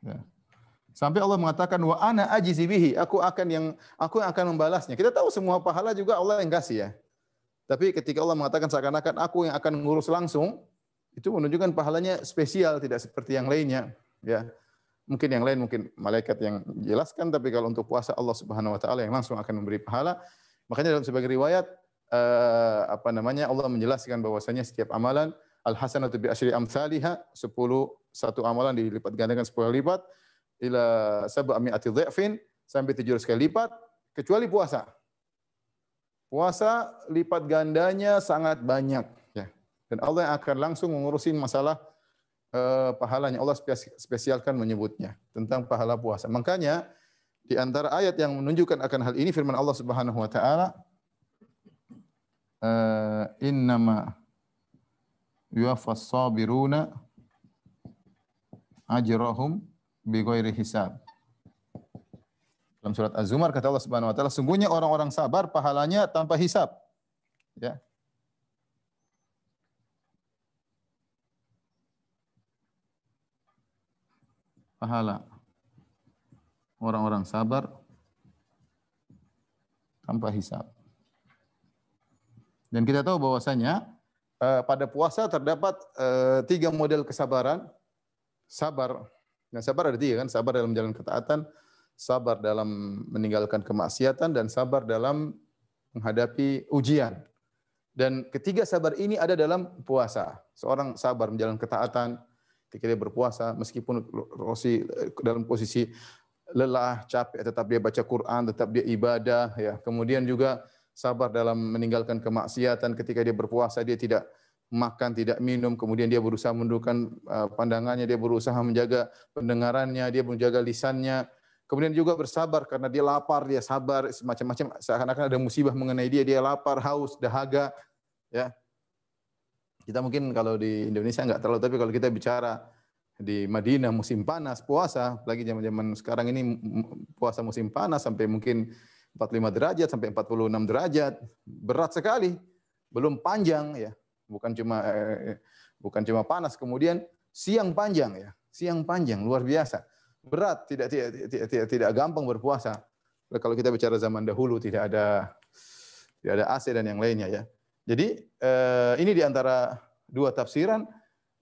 Ya. Sampai Allah mengatakan wa ana ajizi bihi, aku akan yang aku akan membalasnya. Kita tahu semua pahala juga Allah yang kasih ya. Tapi ketika Allah mengatakan seakan-akan aku yang akan mengurus langsung, itu menunjukkan pahalanya spesial tidak seperti yang lainnya, ya. Mungkin yang lain mungkin malaikat yang jelaskan, tapi kalau untuk puasa Allah Subhanahu wa taala yang langsung akan memberi pahala. Makanya dalam sebagai riwayat eh, apa namanya Allah menjelaskan bahwasanya setiap amalan al hasanatu bi asyri amsalihah 10 satu amalan dilipat gandakan 10 lipat ila sab'ami dha'fin sampai 700 kali lipat kecuali puasa. Puasa lipat gandanya sangat banyak ya. Dan Allah yang akan langsung mengurusin masalah Eh, pahalanya. Allah spesialkan menyebutnya tentang pahala puasa. Makanya di antara ayat yang menunjukkan akan hal ini firman Allah Subhanahu wa taala eh, innama yuwaffas sabiruna ajrahum bighairi hisab. Dalam surat Az-Zumar kata Allah Subhanahu wa taala, sungguhnya orang-orang sabar pahalanya tanpa hisab. Ya. pahala orang-orang sabar tanpa hisab. Dan kita tahu bahwasanya eh, pada puasa terdapat eh, tiga model kesabaran. Sabar. Yang nah, sabar ada tiga kan? Sabar dalam jalan ketaatan, sabar dalam meninggalkan kemaksiatan, dan sabar dalam menghadapi ujian. Dan ketiga sabar ini ada dalam puasa. Seorang sabar menjalankan ketaatan, ketika dia berpuasa meskipun Rosi eh, dalam posisi lelah, capek, tetap dia baca Quran, tetap dia ibadah ya. Kemudian juga sabar dalam meninggalkan kemaksiatan ketika dia berpuasa dia tidak makan, tidak minum, kemudian dia berusaha menundukkan eh, pandangannya, dia berusaha menjaga pendengarannya, dia menjaga lisannya. Kemudian juga bersabar karena dia lapar, dia sabar, semacam-macam seakan-akan ada musibah mengenai dia, dia lapar, haus, dahaga, ya. Kita mungkin kalau di Indonesia nggak terlalu, tapi kalau kita bicara di Madinah musim panas, puasa, lagi zaman-zaman sekarang ini puasa musim panas sampai mungkin 45 derajat sampai 46 derajat, berat sekali, belum panjang ya. Bukan cuma eh, eh, bukan cuma panas, kemudian siang panjang ya. Siang panjang luar biasa. Berat, tidak tidak tidak tidak, tidak gampang berpuasa. Kalau kita bicara zaman dahulu tidak ada tidak ada AC dan yang lainnya ya. Jadi eh, ini di antara dua tafsiran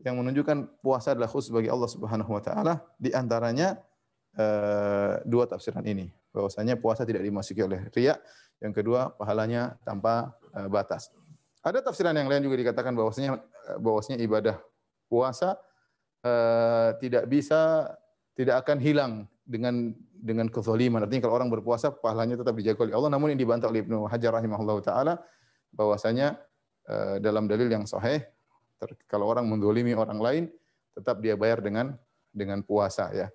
yang menunjukkan puasa adalah khusus bagi Allah Subhanahu wa taala di antaranya eh, dua tafsiran ini bahwasanya puasa tidak dimasuki oleh riya, yang kedua pahalanya tanpa eh, batas. Ada tafsiran yang lain juga dikatakan bahwasanya eh, bahwasanya ibadah puasa eh, tidak bisa tidak akan hilang dengan dengan kezaliman. Artinya kalau orang berpuasa pahalanya tetap dijaga oleh Allah namun ini dibantah oleh Ibnu Hajar rahimahullah taala bahwasanya eh, dalam dalil yang sahih kalau orang mendolimi orang lain tetap dia bayar dengan dengan puasa ya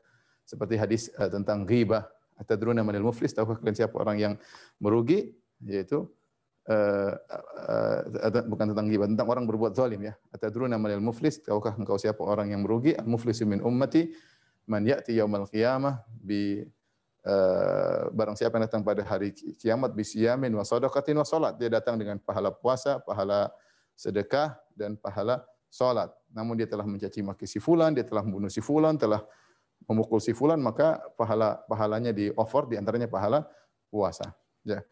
seperti hadis eh, tentang ghibah atadruna manil muflis tahukah kalian siapa orang yang merugi yaitu uh, uh, bukan tentang ghibah tentang orang berbuat zalim ya atadruna manil muflis tahukah engkau siapa orang yang merugi al min ummati man ya'ti yaumal qiyamah bi Eh, barang siapa yang datang pada hari kiamat bisiyamin wa sadaqatin wa salat dia datang dengan pahala puasa, pahala sedekah dan pahala salat. Namun dia telah mencaci maki si fulan, dia telah membunuh si fulan, telah memukul si fulan, maka pahala pahalanya di offer di antaranya pahala puasa. Ya.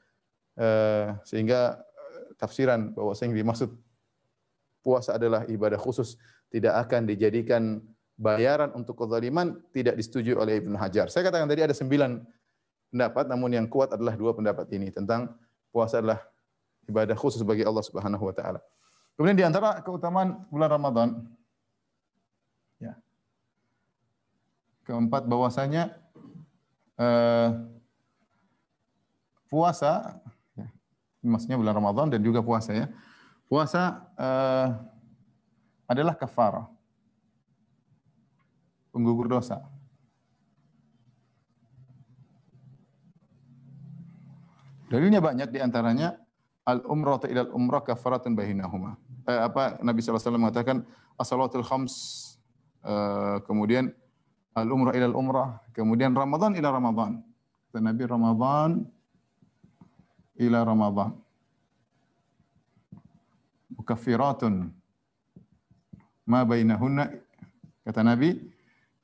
Eh, sehingga eh, tafsiran bahwa yang dimaksud puasa adalah ibadah khusus tidak akan dijadikan bayaran untuk kezaliman tidak disetujui oleh Ibnu Hajar. Saya katakan tadi ada sembilan pendapat, namun yang kuat adalah dua pendapat ini tentang puasa adalah ibadah khusus bagi Allah Subhanahu wa taala. Kemudian di antara keutamaan bulan Ramadan ya. Keempat bahwasanya eh, puasa ya, maksudnya bulan Ramadan dan juga puasa ya. Puasa eh, adalah kafarah penggugur dosa. Dalilnya banyak diantaranya al umrah ila al umrah kafaratun bainahuma. Eh, apa Nabi SAW mengatakan as-salatul khams eh, kemudian al umrah ila al umrah, kemudian Ramadan ila Ramadan. Kata Nabi Ramadan ila Ramadan. Mukaffiratun ma bainahunna kata Nabi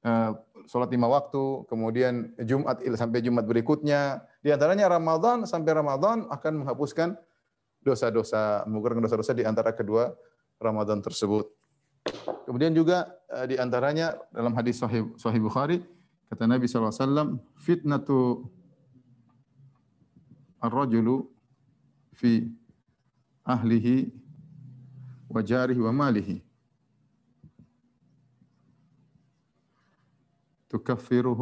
Eh, sholat lima waktu, kemudian Jumat sampai Jumat berikutnya. Di antaranya Ramadan sampai Ramadan akan menghapuskan dosa-dosa, mengukurkan dosa-dosa di antara kedua Ramadan tersebut. Kemudian juga eh, di antaranya dalam hadis Sahih, Sahih Bukhari kata Nabi SAW, fitnatu ar-rajulu fi ahlihi wa jarihi wa malihi. تكفره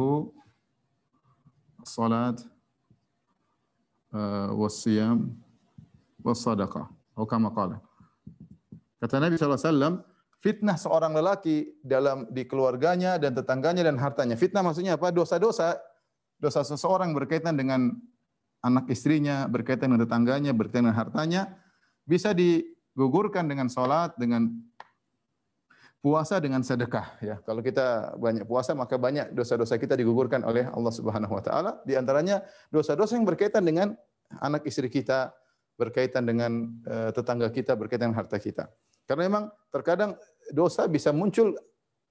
الصلاة والصيام والصدقة atau kama qala. Kata Nabi SAW, fitnah seorang lelaki dalam di keluarganya dan tetangganya dan hartanya. Fitnah maksudnya apa? Dosa-dosa dosa seseorang berkaitan dengan anak istrinya, berkaitan dengan tetangganya, berkaitan dengan hartanya bisa digugurkan dengan sholat dengan puasa dengan sedekah ya. Kalau kita banyak puasa maka banyak dosa-dosa kita digugurkan oleh Allah Subhanahu wa taala. Di antaranya dosa-dosa yang berkaitan dengan anak istri kita, berkaitan dengan eh, tetangga kita, berkaitan dengan harta kita. Karena memang terkadang dosa bisa muncul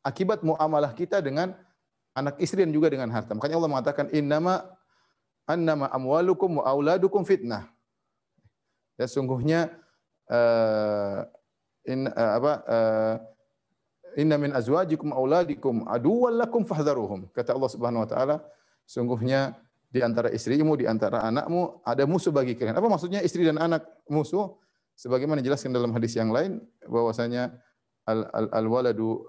akibat muamalah kita dengan anak istri dan juga dengan harta. Makanya Allah mengatakan innama annama amwalukum wa auladukum fitnah. Ya sungguhnya uh, in, uh, apa uh, inna min azwajikum auladikum aduwwal lakum fahdharuhum. Kata Allah Subhanahu wa taala, sungguhnya di antara istrimu, di antara anakmu ada musuh bagi kalian. Apa maksudnya istri dan anak musuh? Sebagaimana dijelaskan dalam hadis yang lain bahwasanya al, al, al waladu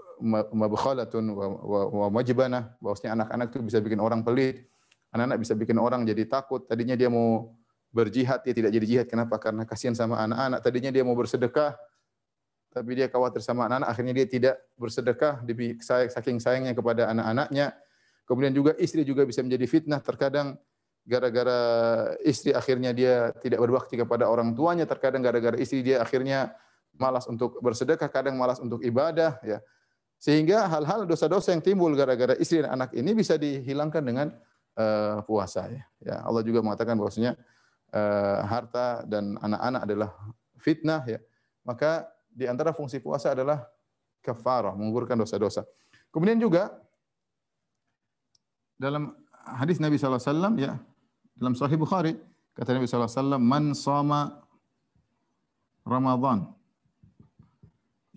mabkhalatun wa, wa, wa majbanah, bahwasanya anak-anak itu bisa bikin orang pelit. Anak-anak bisa bikin orang jadi takut. Tadinya dia mau berjihad, dia tidak jadi jihad. Kenapa? Karena kasihan sama anak-anak. Tadinya dia mau bersedekah, tapi dia khawatir sama anak-anak, akhirnya dia tidak bersedekah demi saking sayangnya kepada anak-anaknya. Kemudian juga istri juga bisa menjadi fitnah terkadang gara-gara istri akhirnya dia tidak berbakti kepada orang tuanya, terkadang gara-gara istri dia akhirnya malas untuk bersedekah, kadang malas untuk ibadah ya. Sehingga hal-hal dosa-dosa yang timbul gara-gara istri dan anak ini bisa dihilangkan dengan uh, puasa ya. ya. Allah juga mengatakan bahwasanya uh, harta dan anak-anak adalah fitnah ya. Maka di antara fungsi puasa adalah kafarah, menggugurkan dosa-dosa. Kemudian juga dalam hadis Nabi SAW, ya, dalam Sahih Bukhari, kata Nabi SAW, Man sama Ramadan,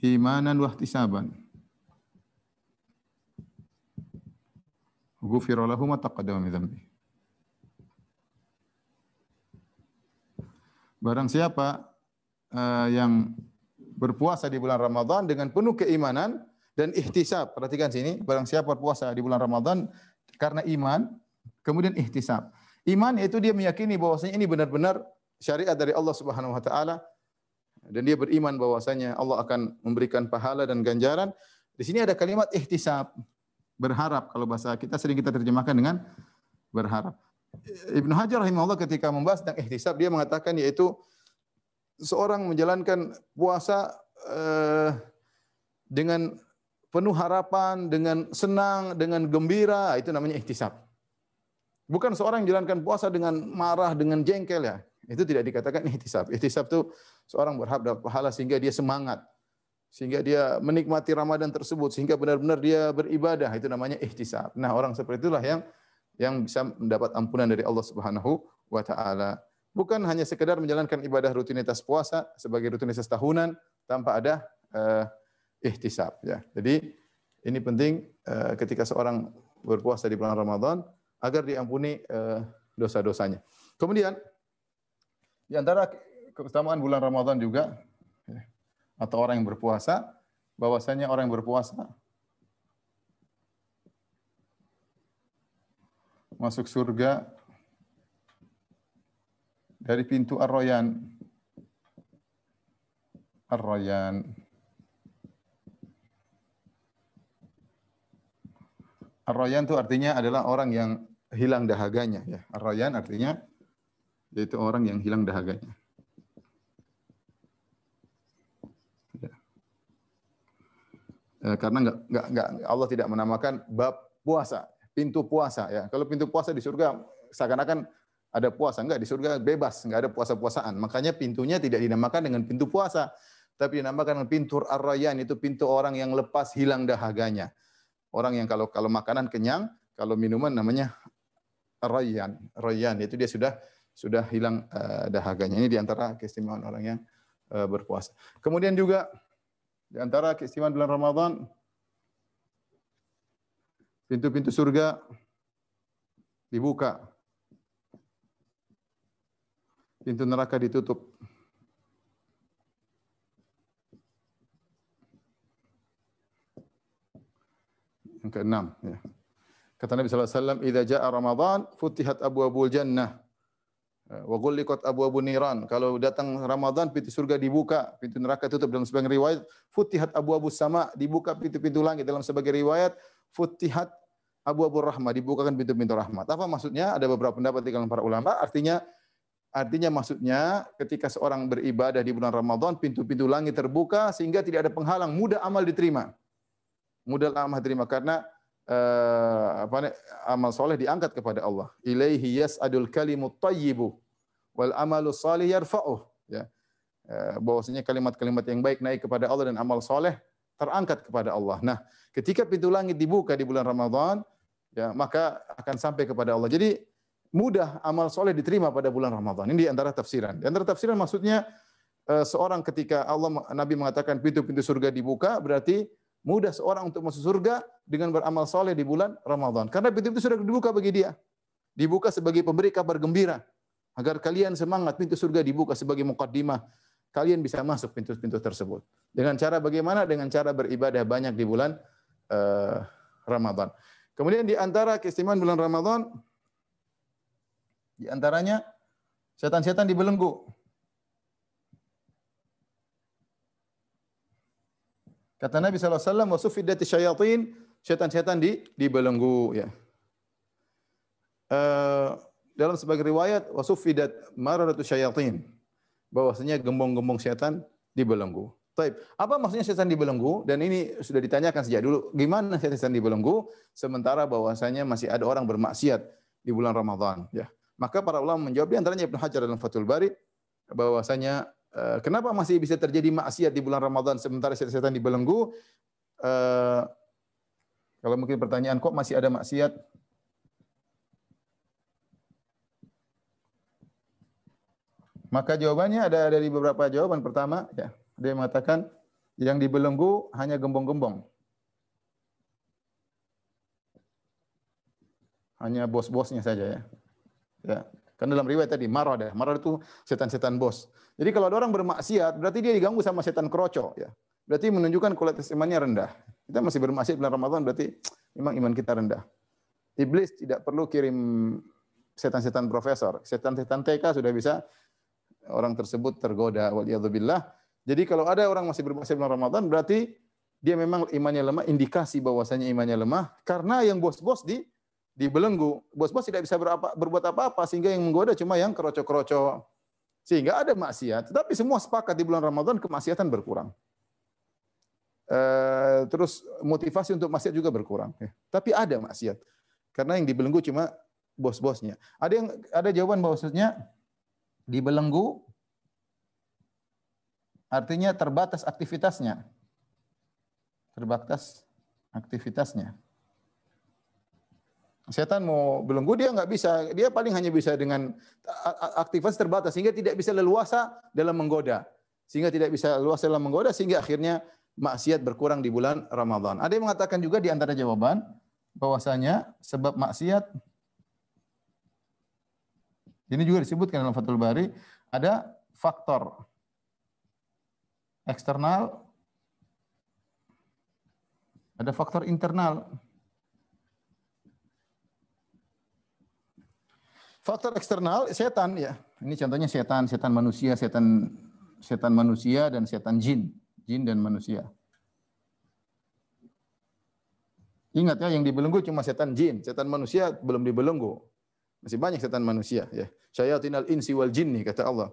imanan wahtisaban, ghufira lahuma ma taqaddama Barang siapa uh, yang berpuasa di bulan Ramadan dengan penuh keimanan dan ihtisab. Perhatikan sini, barang siapa berpuasa di bulan Ramadan karena iman, kemudian ihtisab. Iman itu dia meyakini bahwasanya ini benar-benar syariat dari Allah Subhanahu wa taala dan dia beriman bahwasanya Allah akan memberikan pahala dan ganjaran. Di sini ada kalimat ihtisab, berharap kalau bahasa kita sering kita terjemahkan dengan berharap. Ibnu Hajar rahimahullah ketika membahas tentang ihtisab dia mengatakan yaitu seorang menjalankan puasa eh, dengan penuh harapan, dengan senang, dengan gembira, itu namanya ikhtisab. Bukan seorang yang menjalankan puasa dengan marah, dengan jengkel ya. Itu tidak dikatakan ikhtisab. Ikhtisab itu seorang berharap dapat pahala sehingga dia semangat. Sehingga dia menikmati Ramadan tersebut. Sehingga benar-benar dia beribadah. Itu namanya ikhtisab. Nah orang seperti itulah yang yang bisa mendapat ampunan dari Allah Subhanahu wa taala bukan hanya sekedar menjalankan ibadah rutinitas puasa sebagai rutinitas tahunan tanpa ada uh, ihtisab ya. Jadi ini penting uh, ketika seorang berpuasa di bulan Ramadan agar diampuni uh, dosa-dosanya. Kemudian di antara keutamaan bulan Ramadan juga atau orang yang berpuasa bahwasanya orang yang berpuasa masuk surga dari pintu Ar-Royan. Ar-Royan. Ar-Royan itu artinya adalah orang yang hilang dahaganya. Ya. Ar-Royan artinya yaitu orang yang hilang dahaganya. Ya. Eh, karena nggak, nggak, nggak, Allah tidak menamakan bab puasa, pintu puasa. Ya, kalau pintu puasa di surga seakan-akan ada puasa enggak di surga bebas, enggak ada puasa-puasaan. Makanya pintunya tidak dinamakan dengan pintu puasa, tapi dinamakan dengan pintu arayan itu pintu orang yang lepas hilang dahaganya. Orang yang kalau kalau makanan kenyang, kalau minuman namanya arayan arayan itu dia sudah sudah hilang eh, dahaganya. Ini diantara keistimewaan orang yang eh, berpuasa. Kemudian juga diantara keistimewaan bulan Ramadan pintu-pintu surga dibuka Pintu neraka ditutup. Yang keenam. Ya. Kata Nabi SAW, "Ida ja'a Ramadan, futihat abu abul jannah. Ya, wa abu abu niran. Kalau datang Ramadan, pintu surga dibuka, pintu neraka tutup. Dalam sebagian riwayat, futihat abu abu sama, dibuka pintu-pintu langit. Dalam sebagian riwayat, futihat abu abu rahmah, dibukakan pintu-pintu rahmat. Apa maksudnya? Ada beberapa pendapat di kalangan para ulama. Artinya, Artinya maksudnya ketika seorang beribadah di bulan Ramadan, pintu-pintu langit terbuka sehingga tidak ada penghalang, mudah amal diterima. Mudah amal diterima karena eh, apa, amal soleh diangkat kepada Allah. Ilaihi yas'adul kalimu tayyibu wal amalu salih yarfa'uh. Ya. Eh, bahwasanya kalimat-kalimat yang baik naik kepada Allah dan amal soleh terangkat kepada Allah. Nah, ketika pintu langit dibuka di bulan Ramadan, ya maka akan sampai kepada Allah. Jadi mudah amal soleh diterima pada bulan Ramadan. Ini di antara tafsiran. Di antara tafsiran maksudnya eh, seorang ketika Allah Nabi mengatakan pintu-pintu surga dibuka berarti mudah seorang untuk masuk surga dengan beramal soleh di bulan Ramadan. Karena pintu-pintu surga dibuka bagi dia. Dibuka sebagai pemberi kabar gembira. Agar kalian semangat pintu surga dibuka sebagai mukaddimah. Kalian bisa masuk pintu-pintu tersebut. Dengan cara bagaimana? Dengan cara beribadah banyak di bulan uh, Ramadan. Kemudian di antara keistimewaan bulan Ramadan, di antaranya setan-setan dibelenggu. Kata Nabi SAW, wasufidati syayatin, setan-setan di, dibelenggu. Ya. Uh, dalam sebagai riwayat, wasufidat mararatu syayatin. Bahwasanya gembong-gembong setan dibelenggu. Taib. Apa maksudnya setan dibelenggu? Dan ini sudah ditanyakan sejak dulu. Gimana setan dibelenggu? Sementara bahwasanya masih ada orang bermaksiat di bulan Ramadan. Ya. Maka para ulama menjawab di antaranya Ibnu Hajar dalam Fathul Bari bahwasanya eh, kenapa masih bisa terjadi maksiat di bulan Ramadan sementara setan dibelenggu? Eh, kalau mungkin pertanyaan kok masih ada maksiat Maka jawabannya ada dari beberapa jawaban. Pertama, ya, dia mengatakan yang dibelenggu hanya gembong-gembong. Hanya bos-bosnya saja ya. Ya. Karena dalam riwayat tadi marah dah marah itu setan-setan bos. Jadi kalau ada orang bermaksiat, berarti dia diganggu sama setan kroco ya. Berarti menunjukkan kualitas imannya rendah. Kita masih bermaksiat bulan Ramadan berarti memang iman kita rendah. Iblis tidak perlu kirim setan-setan profesor, setan-setan TK sudah bisa orang tersebut tergoda Waliyahzubillah. Jadi kalau ada orang masih bermaksiat bulan Ramadan berarti dia memang imannya lemah, indikasi bahwasanya imannya lemah karena yang bos-bos di dibelenggu, bos-bos tidak bisa berapa, berbuat apa-apa sehingga yang menggoda cuma yang keroco-keroco. Sehingga ada maksiat. Tetapi semua sepakat di bulan Ramadan kemaksiatan berkurang. E, terus motivasi untuk maksiat juga berkurang. Ya. Tapi ada maksiat. Karena yang dibelenggu cuma bos-bosnya. Ada yang ada jawaban bahwasanya dibelenggu artinya terbatas aktivitasnya. Terbatas aktivitasnya. Setan mau belenggu dia nggak bisa, dia paling hanya bisa dengan aktivitas terbatas sehingga tidak bisa leluasa dalam menggoda. Sehingga tidak bisa leluasa dalam menggoda sehingga akhirnya maksiat berkurang di bulan Ramadan. Ada yang mengatakan juga di antara jawaban bahwasanya sebab maksiat ini juga disebutkan dalam Fathul Bari ada faktor eksternal ada faktor internal Faktor eksternal setan ya. Ini contohnya setan, setan manusia, setan setan manusia dan setan jin, jin dan manusia. Ingat ya yang dibelenggu cuma setan jin, setan manusia belum dibelenggu. Masih banyak setan manusia ya. Syayatinal insi wal jinni kata Allah.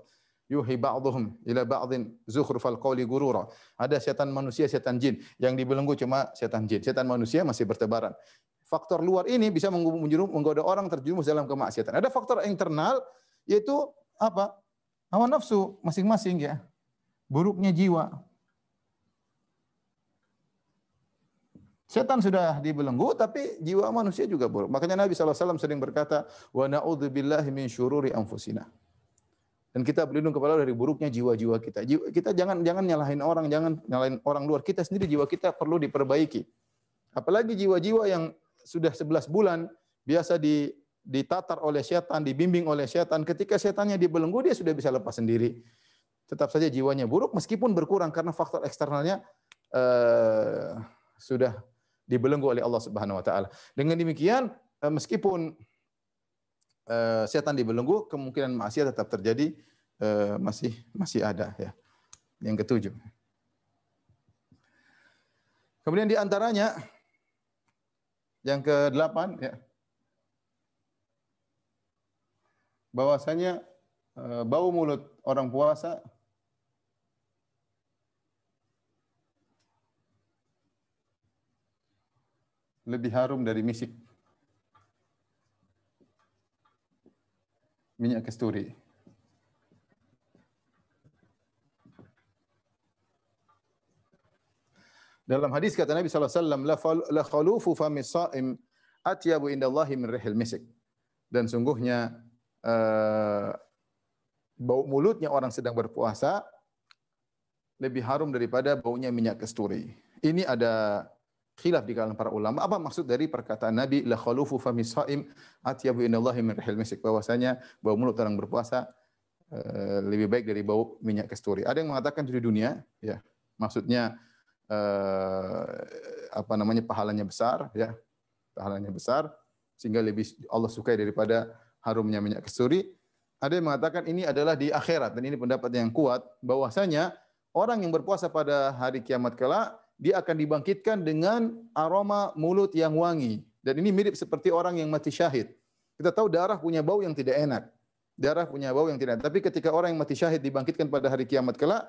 Yuhi ba'dhum ila ba'dhin zukhrufal qawli gurura. Ada setan manusia, setan jin. Yang dibelenggu cuma setan jin. Setan manusia masih bertebaran faktor luar ini bisa menggoda orang terjerumus dalam kemaksiatan. Ada faktor internal yaitu apa? Hawa nafsu masing-masing ya. Buruknya jiwa. Setan sudah dibelenggu tapi jiwa manusia juga buruk. Makanya Nabi SAW sering berkata, "Wa na'udzubillahi min syururi anfusina." dan kita berlindung kepada dari buruknya jiwa-jiwa kita. Jiwa, kita jangan jangan nyalahin orang, jangan nyalahin orang luar. Kita sendiri jiwa kita perlu diperbaiki. Apalagi jiwa-jiwa yang sudah 11 bulan biasa di ditatar oleh setan, dibimbing oleh setan, ketika setannya dibelenggu dia sudah bisa lepas sendiri. Tetap saja jiwanya buruk meskipun berkurang karena faktor eksternalnya eh, sudah dibelenggu oleh Allah Subhanahu wa taala. Dengan demikian eh, meskipun eh, setan dibelenggu, kemungkinan maksiat tetap terjadi eh, masih masih ada ya. Yang ketujuh. Kemudian di antaranya yang ke-8 ya. Bahwasanya eh, bau mulut orang puasa lebih harum dari misik minyak kasturi. Dalam hadis kata Nabi SAW, La khalufu fami sa'im atyabu indallahi min rihil misik. Dan sungguhnya uh, bau mulutnya orang sedang berpuasa lebih harum daripada baunya minyak kesturi. Ini ada khilaf di kalangan para ulama. Apa maksud dari perkataan Nabi la khalufu fami sa'im atyabu indallahi min rihil misik bahwasanya bau mulut orang berpuasa eh, lebih baik dari bau minyak kesturi. Ada yang mengatakan di dunia, ya. Maksudnya eh, apa namanya pahalanya besar ya pahalanya besar sehingga lebih Allah sukai daripada harumnya minyak kasturi ada yang mengatakan ini adalah di akhirat dan ini pendapat yang kuat bahwasanya orang yang berpuasa pada hari kiamat kelak dia akan dibangkitkan dengan aroma mulut yang wangi dan ini mirip seperti orang yang mati syahid kita tahu darah punya bau yang tidak enak darah punya bau yang tidak enak tapi ketika orang yang mati syahid dibangkitkan pada hari kiamat kelak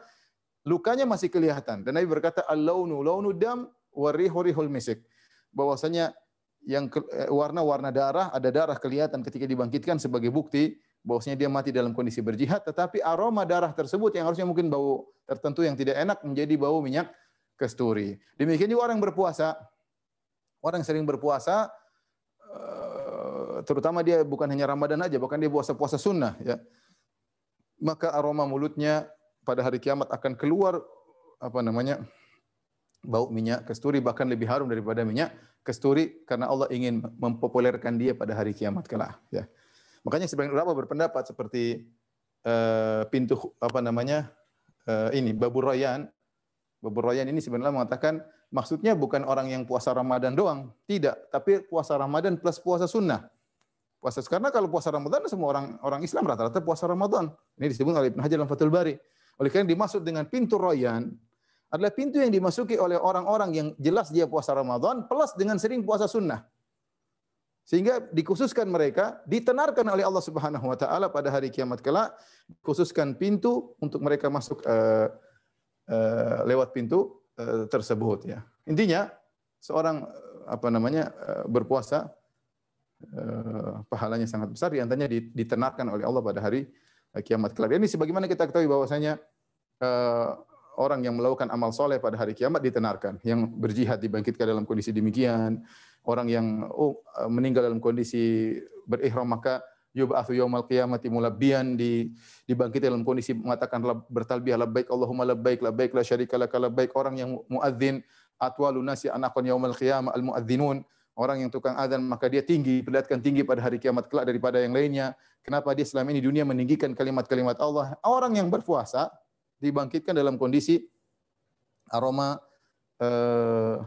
Lukanya masih kelihatan. Dan Nabi berkata, "Al-launu launu dam wa rihul misik." Bahwasanya yang eh, warna-warna darah, ada darah kelihatan ketika dibangkitkan sebagai bukti bahwasanya dia mati dalam kondisi berjihad, tetapi aroma darah tersebut yang harusnya mungkin bau tertentu yang tidak enak menjadi bau minyak kasturi. Demikian juga orang berpuasa. Orang sering berpuasa eh, terutama dia bukan hanya Ramadan aja, bahkan dia puasa-puasa sunnah ya. Maka aroma mulutnya, pada hari kiamat akan keluar apa namanya bau minyak kesturi bahkan lebih harum daripada minyak kesturi karena Allah ingin mempopulerkan dia pada hari kiamat kelak ya. Makanya sebagian ulama berpendapat seperti uh, pintu apa namanya uh, ini Babu Royan Babu Royan ini sebenarnya mengatakan maksudnya bukan orang yang puasa Ramadan doang, tidak, tapi puasa Ramadan plus puasa sunnah. Puasa karena kalau puasa Ramadan semua orang orang Islam rata-rata puasa Ramadan. Ini disebut oleh Ibnu Hajar dalam Fathul Bari. Oleh karena dimaksud dengan pintu royan adalah pintu yang dimasuki oleh orang-orang yang jelas dia puasa Ramadan plus dengan sering puasa sunnah. Sehingga dikhususkan mereka, ditenarkan oleh Allah Subhanahu wa taala pada hari kiamat kelak, khususkan pintu untuk mereka masuk uh, uh, lewat pintu uh, tersebut ya. Intinya seorang apa namanya uh, berpuasa uh, pahalanya sangat besar diantaranya ditenarkan oleh Allah pada hari kiamat kelak. ini sebagaimana kita ketahui bahwasanya uh, orang yang melakukan amal soleh pada hari kiamat ditenarkan, yang berjihad dibangkitkan dalam kondisi demikian, orang yang oh, eh, meninggal dalam kondisi berihram maka yub'atsu yaumal qiyamati mulabbian di dibangkit dalam kondisi mengatakan bertalbiyah labbaik Allahumma labbaik labbaik la syarika lak labbaik orang yang muadzin atwalun nasi anakon yaumal qiyamah al muadzinun Orang yang tukang azan maka dia tinggi, perlihatkan tinggi pada hari kiamat kelak daripada yang lainnya. Kenapa dia selama ini dunia meninggikan kalimat-kalimat Allah? Orang yang berpuasa dibangkitkan dalam kondisi aroma uh,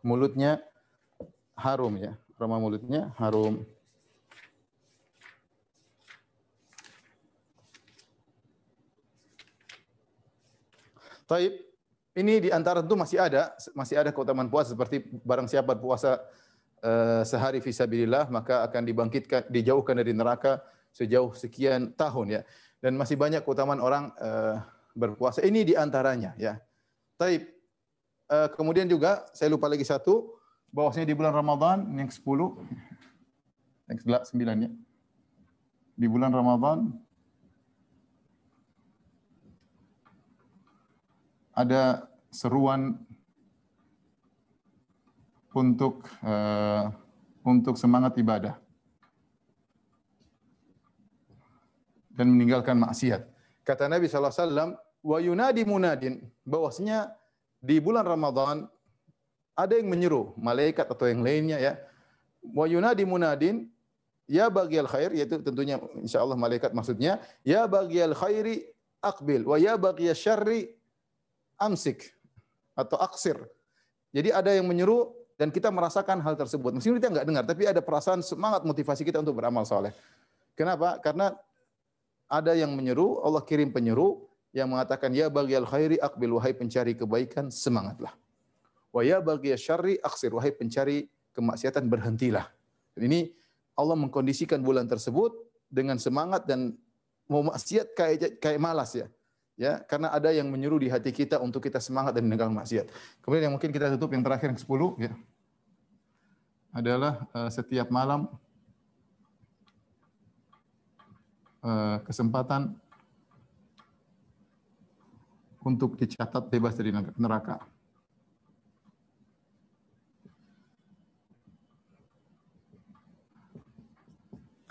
mulutnya harum ya, aroma mulutnya harum. Taib, ini di antara itu masih ada, masih ada keutamaan puasa seperti barang siapa puasa Eh, sehari sehari fisabilillah maka akan dibangkitkan dijauhkan dari neraka sejauh sekian tahun ya. Dan masih banyak keutamaan orang uh, berpuasa. Ini diantaranya ya. tapi Uh, eh, kemudian juga saya lupa lagi satu bahwasanya di bulan Ramadan yang ke-10 yang ke-9 ya. Di bulan Ramadan ada seruan untuk uh, untuk semangat ibadah dan meninggalkan maksiat. Kata Nabi Shallallahu Alaihi Wasallam wa yunadi munadin, bahwasanya di bulan Ramadhan ada yang menyeru, malaikat atau yang lainnya ya. Wa yunadi munadin, ya bagi al khair, yaitu tentunya insya Allah malaikat maksudnya, ya bagi al khairi akbil, wa ya bagi al syarri amsik atau aksir. Jadi ada yang menyuruh dan kita merasakan hal tersebut. Meskipun kita nggak dengar, tapi ada perasaan semangat motivasi kita untuk beramal soleh. Kenapa? Karena ada yang menyeru, Allah kirim penyeru yang mengatakan, Ya bagi al-khairi akbil, wahai pencari kebaikan, semangatlah. Wa ya bagi syari aksir, wahai pencari kemaksiatan, berhentilah. Dan ini Allah mengkondisikan bulan tersebut dengan semangat dan mau maksiat kayak, kayak malas ya ya karena ada yang menyuruh di hati kita untuk kita semangat dan meninggalkan maksiat. Kemudian yang mungkin kita tutup yang terakhir yang ke-10 ya. Adalah uh, setiap malam uh, kesempatan untuk dicatat bebas dari neraka.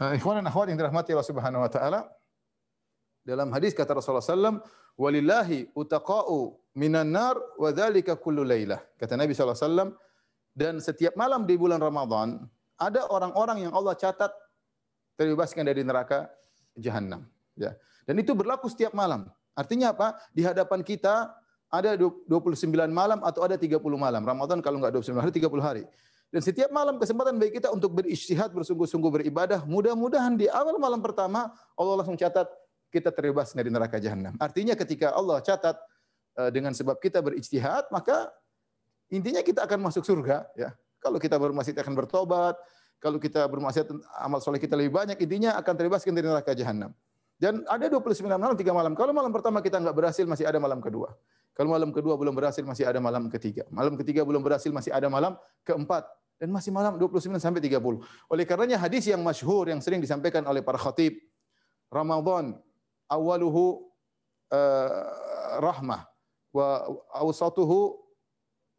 Uh, ikhwan dan akhwat yang dirahmati Allah Subhanahu wa taala, dalam hadis kata Rasulullah SAW, walillahi utaqa'u minan nar wa kullu laylah. Kata Nabi SAW, dan setiap malam di bulan Ramadan, ada orang-orang yang Allah catat terbebaskan dari neraka jahanam. Ya. Dan itu berlaku setiap malam. Artinya apa? Di hadapan kita ada 29 malam atau ada 30 malam. Ramadan kalau nggak 29 hari, 30 hari. Dan setiap malam kesempatan bagi kita untuk beristihad, bersungguh-sungguh beribadah. Mudah-mudahan di awal malam pertama Allah langsung catat kita terbebas dari neraka jahanam. Artinya ketika Allah catat eh, dengan sebab kita berijtihad, maka intinya kita akan masuk surga. Ya. Kalau kita bermaksiat akan bertobat, kalau kita bermaksiat amal soleh kita lebih banyak, intinya akan terbebaskan dari neraka jahanam. Dan ada 29 malam, tiga malam. Kalau malam pertama kita nggak berhasil, masih ada malam kedua. Kalau malam kedua belum berhasil, masih ada malam ketiga. Malam ketiga belum berhasil, masih ada malam keempat. Dan masih malam 29 sampai 30. Oleh karenanya hadis yang masyhur yang sering disampaikan oleh para khatib, Ramadan awaluhu eh, rahmah wa awsatuhu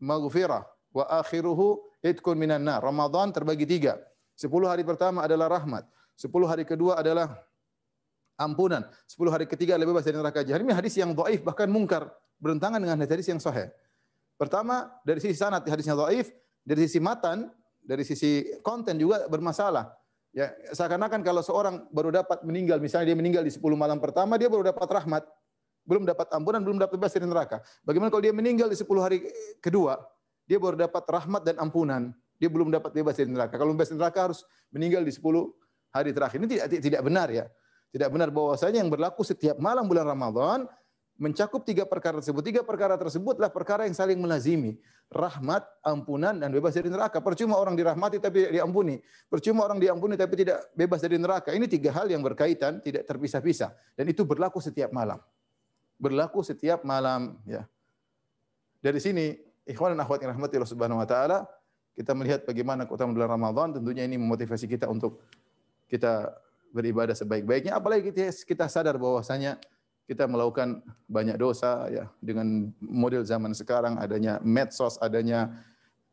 maghfirah wa akhiruhu itkun minan nar. Ramadan terbagi tiga. Sepuluh hari pertama adalah rahmat. Sepuluh hari kedua adalah ampunan. Sepuluh hari ketiga adalah bebas dari neraka jahat. Ini hadis yang do'if bahkan mungkar. Bertentangan dengan hadis yang sahih. Pertama, dari sisi sanat hadisnya do'if. Dari sisi matan, dari sisi konten juga bermasalah. Ya, seakan-akan kalau seorang baru dapat meninggal, misalnya dia meninggal di 10 malam pertama, dia baru dapat rahmat, belum dapat ampunan, belum dapat bebas dari neraka. Bagaimana kalau dia meninggal di 10 hari kedua, dia baru dapat rahmat dan ampunan, dia belum dapat bebas dari neraka. Kalau bebas dari neraka harus meninggal di 10 hari terakhir. Ini tidak tidak benar ya. Tidak benar bahwasanya yang berlaku setiap malam bulan Ramadan mencakup tiga perkara tersebut. Tiga perkara tersebutlah perkara yang saling melazimi. Rahmat, ampunan, dan bebas dari neraka. Percuma orang dirahmati tapi tidak diampuni. Percuma orang diampuni tapi tidak bebas dari neraka. Ini tiga hal yang berkaitan, tidak terpisah-pisah. Dan itu berlaku setiap malam. Berlaku setiap malam. ya Dari sini, ikhwan dan akhwat yang Allah subhanahu wa ta'ala, kita melihat bagaimana keutamaan bulan Ramadan. Tentunya ini memotivasi kita untuk kita beribadah sebaik-baiknya. Apalagi kita sadar bahwasanya kita melakukan banyak dosa ya dengan model zaman sekarang adanya medsos adanya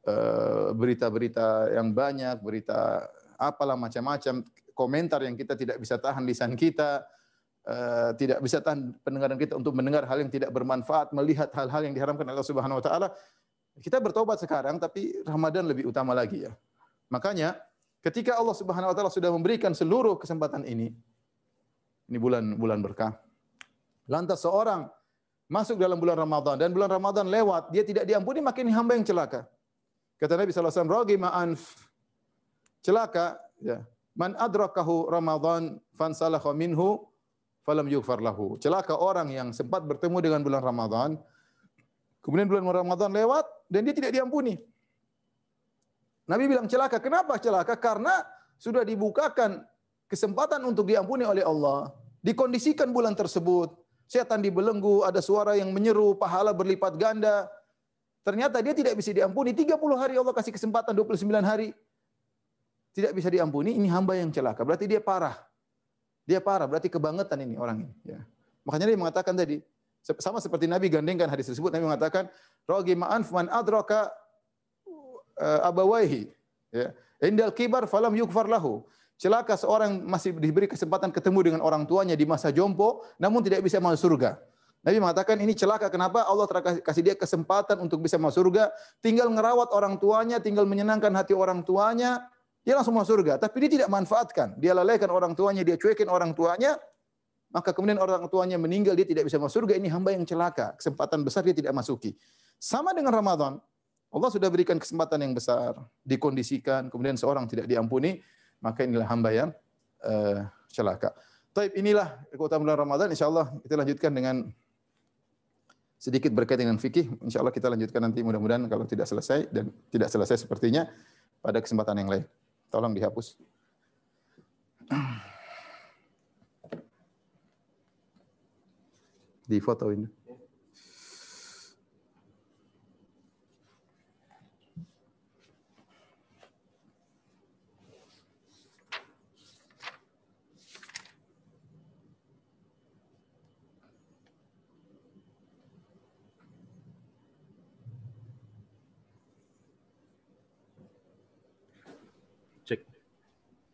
eh, berita-berita yang banyak berita apalah macam-macam komentar yang kita tidak bisa tahan lisan kita eh, tidak bisa tahan pendengaran kita untuk mendengar hal yang tidak bermanfaat melihat hal-hal yang diharamkan Allah Subhanahu wa taala kita bertobat sekarang tapi Ramadan lebih utama lagi ya makanya ketika Allah Subhanahu wa taala sudah memberikan seluruh kesempatan ini ini bulan bulan berkah Lantas seorang masuk dalam bulan Ramadhan dan bulan Ramadhan lewat, dia tidak diampuni makin hamba yang celaka. Kata Nabi SAW, Rogi ma'anf. Celaka. Ya. Man adrakahu Ramadhan fansalah kominhu falam yughfar lahu. Celaka orang yang sempat bertemu dengan bulan Ramadhan, kemudian bulan Ramadhan lewat dan dia tidak diampuni. Nabi bilang celaka. Kenapa celaka? Karena sudah dibukakan kesempatan untuk diampuni oleh Allah. Dikondisikan bulan tersebut. setan dibelenggu, ada suara yang menyeru, pahala berlipat ganda. Ternyata dia tidak bisa diampuni. 30 hari Allah kasih kesempatan, 29 hari. Tidak bisa diampuni, ini hamba yang celaka. Berarti dia parah. Dia parah, berarti kebangetan ini orang ini. Ya. Makanya dia mengatakan tadi, sama seperti Nabi gandengkan hadis tersebut, Nabi mengatakan, Rogi ma'an fman adroka uh, abawaihi. Ya. Indal kibar falam yukfar lahu. Celaka seorang masih diberi kesempatan ketemu dengan orang tuanya di masa jompo, namun tidak bisa masuk surga. Nabi mengatakan ini celaka. Kenapa Allah kasih dia kesempatan untuk bisa masuk surga? Tinggal ngerawat orang tuanya, tinggal menyenangkan hati orang tuanya, dia langsung masuk surga. Tapi dia tidak manfaatkan. Dia lalaikan orang tuanya, dia cuekin orang tuanya. Maka kemudian orang tuanya meninggal, dia tidak bisa masuk surga. Ini hamba yang celaka. Kesempatan besar dia tidak masuki. Sama dengan Ramadan. Allah sudah berikan kesempatan yang besar, dikondisikan, kemudian seorang tidak diampuni, maka inilah hamba yang uh, celaka. Taib inilah keutamaan bulan Ramadan. Insya Allah kita lanjutkan dengan sedikit berkait dengan fikih. Insya Allah kita lanjutkan nanti mudah-mudahan kalau tidak selesai dan tidak selesai sepertinya pada kesempatan yang lain. Tolong dihapus. Di foto ini.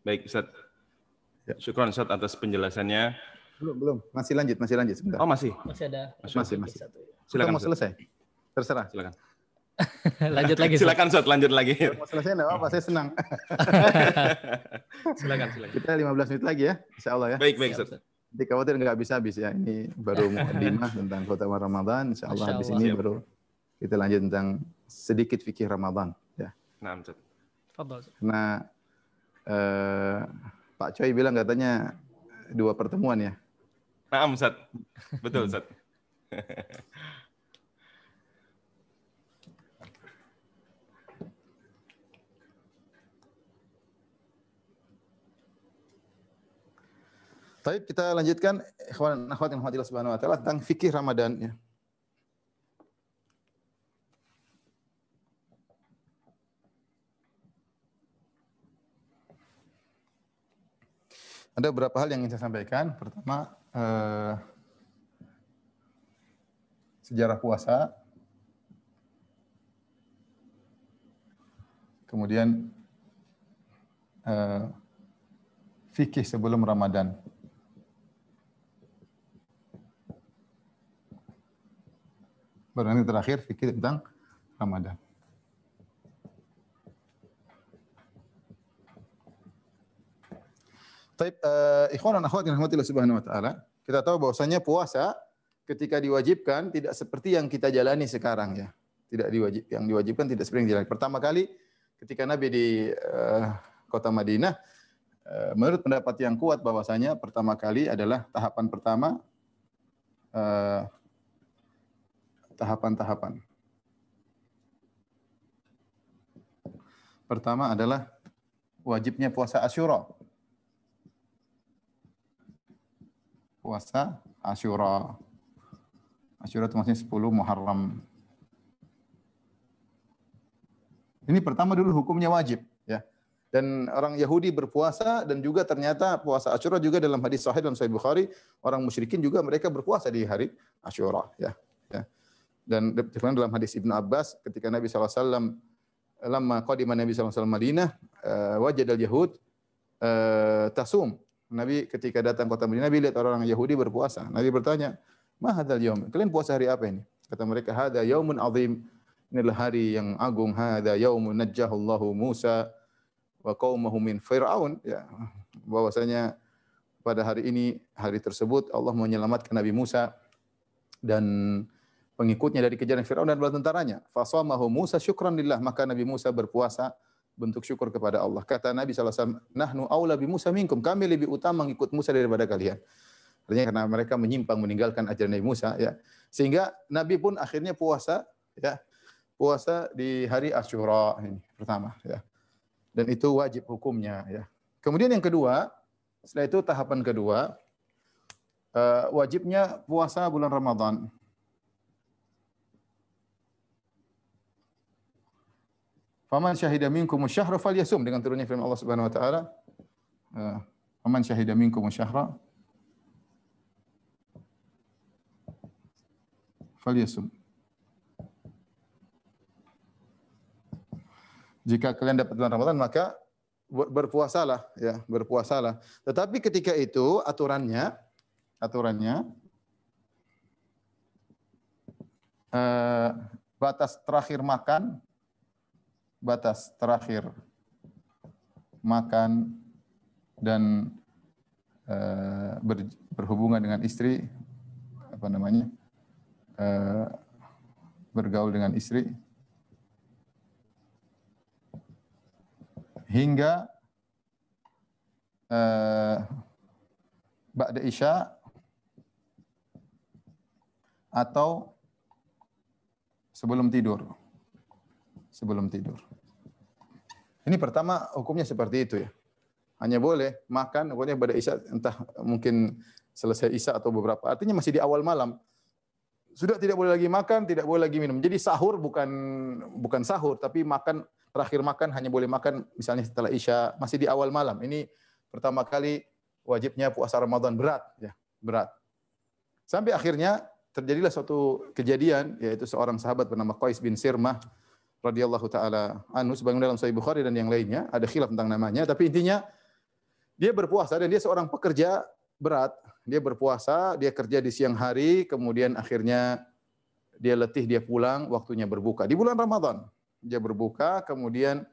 Baik, Ustaz. Ya. Syukron Ustaz atas penjelasannya. Belum, belum. Masih lanjut, masih lanjut sebentar. Oh, masih. Masih ada. Masih, masih. masih. Satu. Ya. Silakan. Kita mau selesai. Terserah. Silakan. lanjut lagi. silakan Ustaz, lanjut lagi. Kalau mau selesai enggak apa-apa, saya senang. silakan, silakan. Kita 15 menit lagi ya, insya allah ya. Baik, baik Ustaz. Nanti khawatir nggak habis-habis ya. Ini baru mukaddimah tentang kota Ramadan. Insya Allah habis ini baru kita lanjut tentang sedikit fikih Ramadan. Ya. Nah, Ustaz. Nah, eh, Pak Choi bilang katanya dua pertemuan ya. Nah, Ustaz. Betul, Ustaz. Tapi kita lanjutkan ikhwan akhwat yang subhanahu wa taala tentang fikih Ramadan ya. Ada beberapa hal yang ingin saya sampaikan. Pertama, eh, sejarah puasa. Kemudian eh, fikih sebelum Ramadan. Baru nanti terakhir fikih tentang Ramadan. Baik, uh, eh, ikhwan dan akhwat yang rahmatillah subhanahu wa taala, kita tahu bahwasanya puasa ketika diwajibkan tidak seperti yang kita jalani sekarang ya. Tidak diwajib yang diwajibkan tidak seperti yang dijalani. Pertama kali ketika Nabi di uh, kota Madinah uh, menurut pendapat yang kuat bahwasanya pertama kali adalah tahapan pertama tahapan tahapan-tahapan. Pertama adalah wajibnya puasa Asyura. puasa Asyura. Asyura itu maksudnya 10 Muharram. Ini pertama dulu hukumnya wajib ya. Dan orang Yahudi berpuasa dan juga ternyata puasa Asyura juga dalam hadis sahih dalam Sahih Bukhari, orang musyrikin juga mereka berpuasa di hari Asyura ya. ya. Dan dalam hadis Ibnu Abbas ketika Nabi SAW lama qadima Nabi SAW Madinah, eh, wajah al-Yahud eh, tasum Nabi ketika datang kota Madinah, Nabi lihat orang orang Yahudi berpuasa. Nabi bertanya, "Ma hadzal yaum? Kalian puasa hari apa ini?" Kata mereka, "Hadza yaumun azim." Ini adalah hari yang agung. Hadza yaumun Najahullahu Musa wa qaumahu min Firaun. Ya, bahwasanya pada hari ini, hari tersebut Allah menyelamatkan Nabi Musa dan pengikutnya dari kejaran Firaun dan bala tentaranya. Fasamahu Musa syukran lillah, maka Nabi Musa berpuasa bentuk syukur kepada Allah. Kata Nabi SAW, Nahnu awla bi Musa minkum. Kami lebih utama mengikut Musa daripada kalian. Artinya karena mereka menyimpang meninggalkan ajaran Nabi Musa. ya Sehingga Nabi pun akhirnya puasa ya puasa di hari Ashura ini pertama ya. Dan itu wajib hukumnya ya. Kemudian yang kedua, setelah itu tahapan kedua eh, wajibnya puasa bulan Ramadan. Faman syahida minkum syahra falyasum dengan turunnya firman Allah Subhanahu wa taala. Eh, faman syahida minkum syahra falyasum. Jika kalian dapat bulan Ramadan maka berpuasalah ya, berpuasalah. Tetapi ketika itu aturannya aturannya eh, batas terakhir makan batas terakhir makan dan e, ber, berhubungan dengan istri apa namanya e, bergaul dengan istri hingga e, ba'da isya atau sebelum tidur sebelum tidur ini pertama hukumnya seperti itu ya. Hanya boleh makan pokoknya pada isya entah mungkin selesai isya atau beberapa. Artinya masih di awal malam. Sudah tidak boleh lagi makan, tidak boleh lagi minum. Jadi sahur bukan bukan sahur tapi makan terakhir makan hanya boleh makan misalnya setelah isya masih di awal malam. Ini pertama kali wajibnya puasa Ramadan berat ya, berat. Sampai akhirnya terjadilah suatu kejadian yaitu seorang sahabat bernama Qais bin Sirmah radhiyallahu taala anhu sebagaimana dalam Sahih Bukhari dan yang lainnya, ada khilaf tentang namanya, tapi intinya dia berpuasa dan dia seorang pekerja berat. Dia berpuasa, dia kerja di siang hari, kemudian akhirnya dia letih, dia pulang, waktunya berbuka. Di bulan Ramadan, dia berbuka, kemudian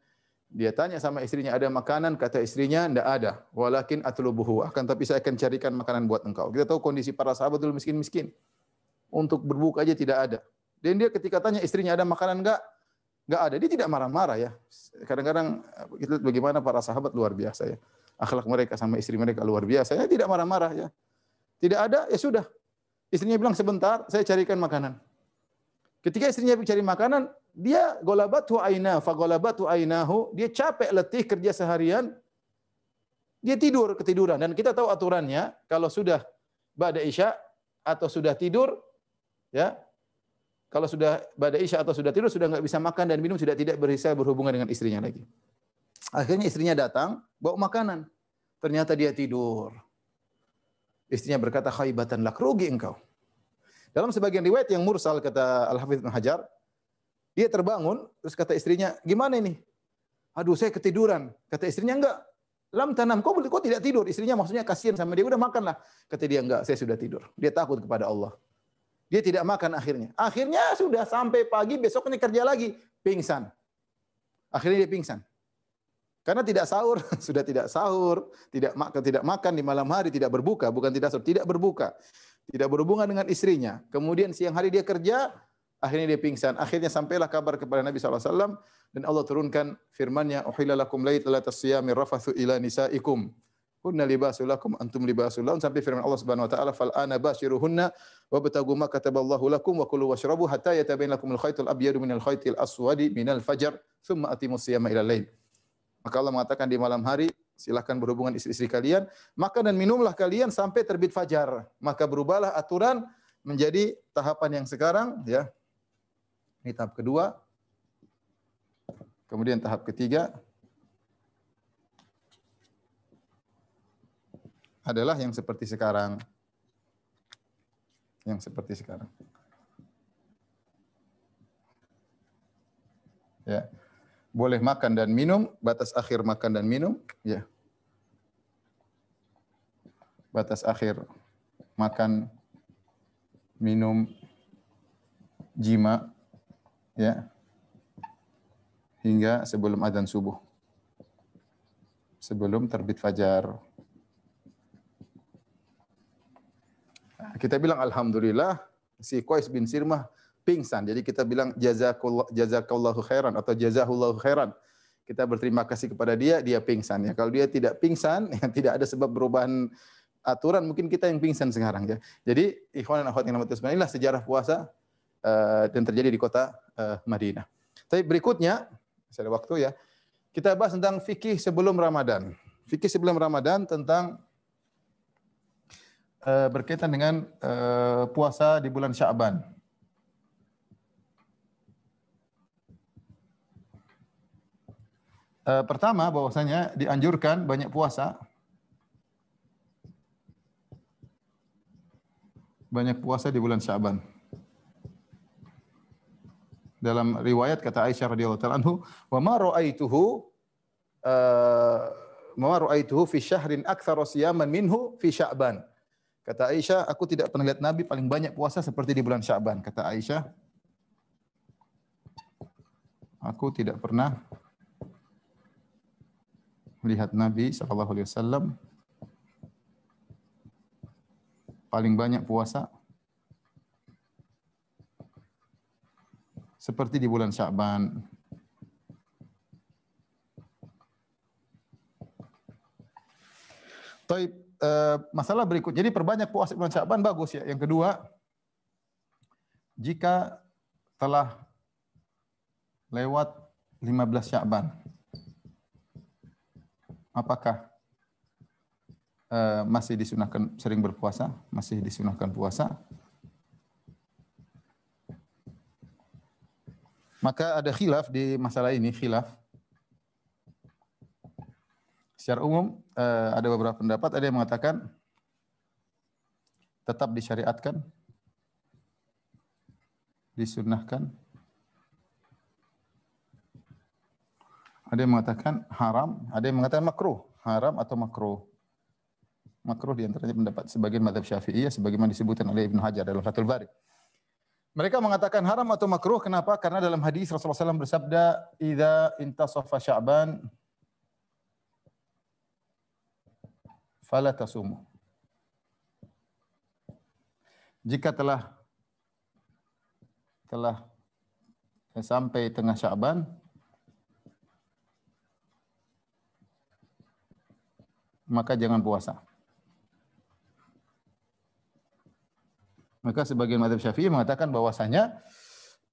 dia tanya sama istrinya, ada makanan? Kata istrinya, tidak ada. Walakin atlubuhu. Akan tapi saya akan carikan makanan buat engkau. Kita tahu kondisi para sahabat dulu miskin-miskin. Untuk berbuka aja tidak ada. Dan dia ketika tanya istrinya, ada makanan enggak? nggak ada. Dia tidak marah-marah ya. Kadang-kadang eh, kita lihat bagaimana para sahabat luar biasa ya. Akhlak mereka sama istri mereka luar biasa. Ya tidak marah-marah ya. Tidak ada, ya sudah. Istrinya bilang sebentar, saya carikan makanan. Ketika istrinya cari makanan, dia golabat aina, fagolabatu ainahu, dia capek letih kerja seharian, dia tidur ketiduran dan kita tahu aturannya kalau sudah badai isya atau sudah tidur ya kalau sudah pada isya atau sudah tidur sudah nggak bisa makan dan minum sudah tidak bisa berhubungan dengan istrinya lagi. Akhirnya istrinya datang bawa makanan. Ternyata dia tidur. Istrinya berkata khaibatan lak rugi engkau. Dalam sebagian riwayat yang mursal kata Al-Hafidz Ibnu Hajar, dia terbangun terus kata istrinya, "Gimana ini? Aduh, saya ketiduran." Kata istrinya, "Enggak. Lam tanam kau kok tidak tidur." Istrinya maksudnya kasihan sama dia, "Udah makanlah." Kata dia, "Enggak, saya sudah tidur." Dia takut kepada Allah. Dia tidak makan akhirnya. Akhirnya sudah sampai pagi, besoknya kerja lagi. Pingsan. Akhirnya dia pingsan. Karena tidak sahur, sudah tidak sahur, tidak makan, tidak makan di malam hari, tidak berbuka, bukan tidak sahur, tidak berbuka, tidak berhubungan dengan istrinya. Kemudian siang hari dia kerja, akhirnya dia pingsan. Akhirnya sampailah kabar kepada Nabi SAW dan Allah turunkan firman-Nya, "Uhilalakum siyami rafathu ila nisaikum." Hunna libasulakum antum libasulahum sampai firman Allah Subhanahu wa taala fal ana bashiruhunna wa bataghu ma kataballahu lakum wa kulu washrabu hatta yatabayyana lakum al-khaytul abyadu al khaytil aswadi minal fajar thumma atimu siyama ila lail. Maka Allah mengatakan di malam hari silahkan berhubungan istri-istri kalian, makan dan minumlah kalian sampai terbit fajar. Maka berubahlah aturan menjadi tahapan yang sekarang ya. Ini tahap kedua. Kemudian tahap ketiga, adalah yang seperti sekarang. Yang seperti sekarang. Ya. Boleh makan dan minum, batas akhir makan dan minum, ya. Batas akhir makan minum jima ya hingga sebelum adzan subuh sebelum terbit fajar Kita bilang alhamdulillah si Qais bin Sirmah pingsan. Jadi kita bilang jazakallah jazakallahu khairan atau jazahullahu khairan. Kita berterima kasih kepada dia, dia pingsan ya. Kalau dia tidak pingsan, ya tidak ada sebab perubahan aturan mungkin kita yang pingsan sekarang ya. Jadi ikhwan dan akhwat yang inilah sejarah puasa uh, eh, dan terjadi di kota uh, Madinah. Tapi berikutnya, saya ada waktu ya. Kita bahas tentang fikih sebelum Ramadan. Fikih sebelum Ramadan tentang Eh, berkaitan dengan eh, puasa di bulan Sya'ban. Eh, pertama bahwasanya dianjurkan banyak puasa banyak puasa di bulan Sya'ban. Dalam riwayat kata Aisyah radhiyallahu taala anhu, "Wa ma ra'aituhu uh, ma ra'aituhu fi syahrin aktsara siyaman minhu fi Sya'ban." Kata Aisyah, aku tidak pernah lihat Nabi paling banyak puasa seperti di bulan Syaban. Kata Aisyah, aku tidak pernah melihat Nabi Shallallahu paling banyak puasa seperti di bulan Syaban. Taib Eh, masalah berikut. Jadi perbanyak puasa bulan Syaban bagus ya. Yang kedua, jika telah lewat 15 Syaban, apakah eh, masih disunahkan sering berpuasa? Masih disunahkan puasa? Maka ada khilaf di masalah ini, khilaf Secara umum eh, ada beberapa pendapat, ada yang mengatakan tetap disyariatkan, disunnahkan. Ada yang mengatakan haram, ada yang mengatakan makruh, haram atau makruh. Makruh di diantaranya pendapat sebagian madhab syafi'i, sebagaimana disebutkan oleh Ibn Hajar dalam Fathul Bari. Mereka mengatakan haram atau makruh, kenapa? Karena dalam hadis Rasulullah SAW bersabda, "Idza intasafa Sya'ban fala tasumu. Jika telah telah sampai tengah Syaban maka jangan puasa. Maka sebagian madhab Syafi'i mengatakan bahwasanya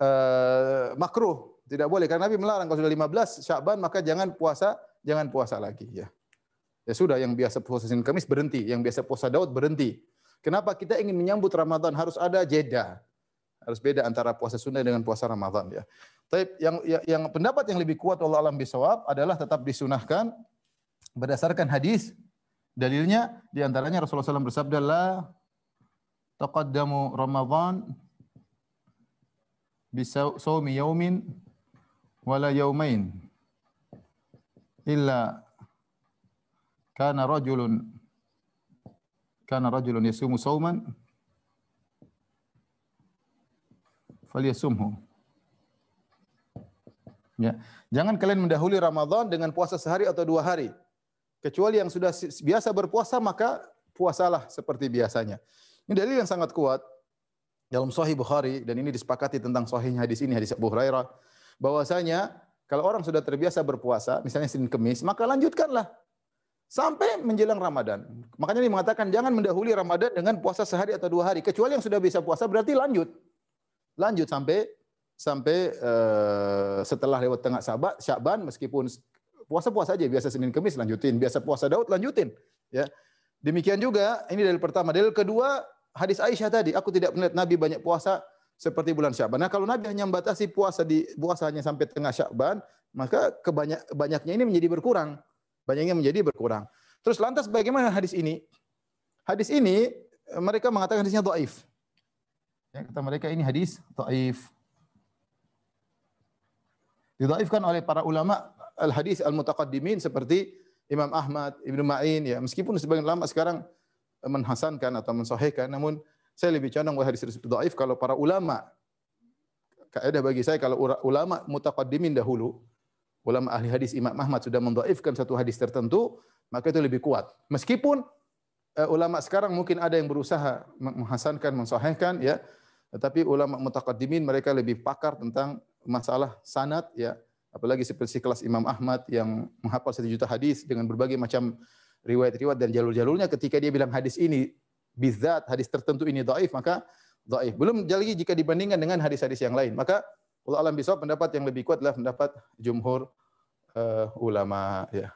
eh, makruh, tidak boleh karena Nabi melarang kalau sudah 15 Syaban maka jangan puasa, jangan puasa lagi ya. Ya sudah, yang biasa puasa Senin Kamis berhenti, yang biasa puasa Daud berhenti. Kenapa kita ingin menyambut Ramadan harus ada jeda. Harus beda antara puasa sunnah dengan puasa Ramadan ya. Tapi yang, yang, yang pendapat yang lebih kuat Allah alam bisawab adalah tetap disunahkan berdasarkan hadis dalilnya diantaranya Rasulullah SAW bersabda la taqaddamu Ramadan bisawmi yaumin wala yaumain illa kana rajulun kana rajulun yasumu sauman falyasumhu. Ya. Jangan kalian mendahului Ramadan dengan puasa sehari atau dua hari. Kecuali yang sudah biasa berpuasa, maka puasalah seperti biasanya. Ini dalil yang sangat kuat dalam Sahih Bukhari dan ini disepakati tentang sahihnya hadis ini hadis Abu Hurairah bahwasanya kalau orang sudah terbiasa berpuasa, misalnya Senin Kemis, maka lanjutkanlah sampai menjelang Ramadan. Makanya dia mengatakan jangan mendahului Ramadan dengan puasa sehari atau dua hari. Kecuali yang sudah bisa puasa berarti lanjut, lanjut sampai sampai uh, setelah lewat tengah sabat, Syakban meskipun puasa puasa aja biasa Senin kemis lanjutin, biasa puasa Daud lanjutin, ya. Demikian juga ini dari pertama. dari kedua hadis Aisyah tadi, aku tidak melihat Nabi banyak puasa seperti bulan Syakban. Nah, kalau Nabi hanya membatasi puasa di puasanya sampai tengah Syakban, maka kebanyak banyaknya ini menjadi berkurang. Banyaknya menjadi berkurang. Terus lantas bagaimana hadis ini? Hadis ini eh, mereka mengatakan hadisnya dhaif. Ya, kata mereka ini hadis dhaif. Didhaifkan oleh para ulama al-hadis al-mutaqaddimin seperti Imam Ahmad, Ibnu Ma'in ya. Meskipun sebagian ulama sekarang eh, menhasankan atau mensahihkan, namun saya lebih condong bahwa hadis tersebut dhaif kalau para ulama kaidah bagi saya kalau ulama mutaqaddimin dahulu ulama ahli hadis Imam Ahmad sudah mendoifkan satu hadis tertentu, maka itu lebih kuat. Meskipun uh, ulama sekarang mungkin ada yang berusaha menghasankan, mensahihkan ya, tetapi ulama mutaqaddimin mereka lebih pakar tentang masalah sanad ya. Apalagi seperti kelas Imam Ahmad yang menghafal satu juta hadis dengan berbagai macam riwayat-riwayat dan jalur-jalurnya ketika dia bilang hadis ini bizat hadis tertentu ini doif maka doif Belum lagi jika dibandingkan dengan hadis-hadis yang lain. Maka Allah alam bisa pendapat yang lebih kuat adalah pendapat jumhur uh, ulama ya.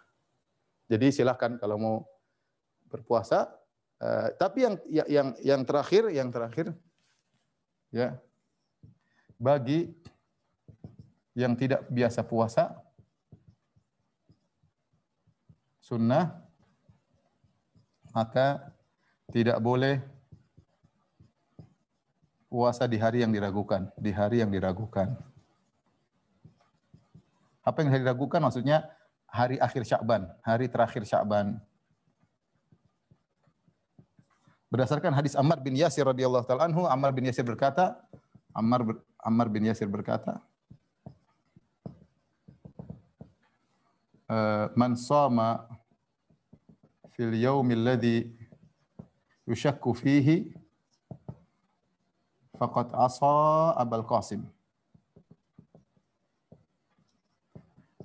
Jadi silahkan kalau mau berpuasa. Uh, tapi yang ya, yang yang terakhir, yang terakhir ya bagi yang tidak biasa puasa sunnah maka tidak boleh puasa di hari yang diragukan, di hari yang diragukan. Apa yang diragukan maksudnya hari akhir syakban, hari terakhir syakban. Berdasarkan hadis Ammar bin Yasir radhiyallahu taala anhu, Ammar bin Yasir berkata, Ammar Ammar bin Yasir berkata, eh, man sama fil yaumil ladzi yushakku fihi Fakat asa Abul Qasim.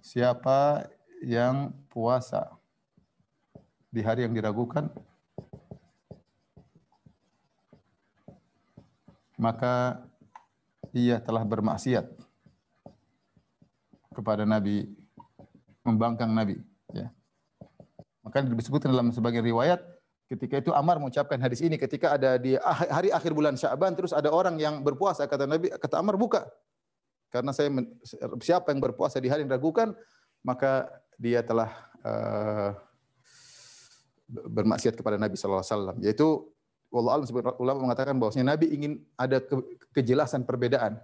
Siapa yang puasa di hari yang diragukan maka ia telah bermaksiat kepada Nabi membangkang Nabi ya. Maka disebutkan dalam sebagian riwayat Ketika itu Amar mengucapkan hadis ini ketika ada di ah, hari akhir bulan Syaban terus ada orang yang berpuasa kata Nabi kata Amar buka. Karena saya siapa yang berpuasa di hari yang ragukan maka dia telah uh, bermaksiat kepada Nabi sallallahu alaihi wasallam yaitu wallahu alam ulama mengatakan bahwasanya Nabi ingin ada ke, kejelasan perbedaan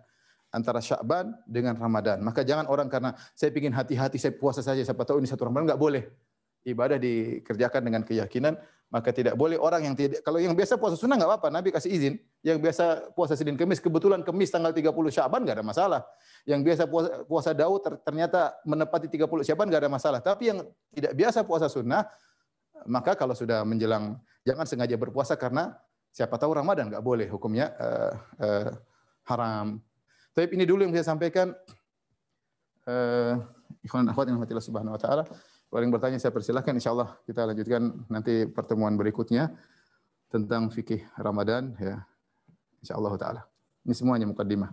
antara Sya'ban dengan Ramadan. Maka jangan orang karena saya ingin hati-hati saya puasa saja siapa tahu ini satu Ramadan nggak boleh. Ibadah dikerjakan dengan keyakinan maka tidak boleh orang yang tidak kalau yang biasa puasa sunnah nggak apa-apa, Nabi kasih izin. Yang biasa puasa Senin Kemis kebetulan Kemis tanggal 30 Syaban nggak ada masalah. Yang biasa puasa, puasa Daud ternyata menepati 30 Syaban nggak ada masalah. Tapi yang tidak biasa puasa sunnah maka kalau sudah menjelang jangan sengaja berpuasa karena siapa tahu Ramadan nggak boleh hukumnya uh, uh, haram. Tapi ini dulu yang saya sampaikan. Uh, ikhwan akhwat yang subhanahu wa taala. Kalau yang bertanya saya persilahkan. Insya Allah kita lanjutkan nanti pertemuan berikutnya tentang fikih Ramadan. Ya, Insya Allah Taala. Ini semuanya mukaddimah.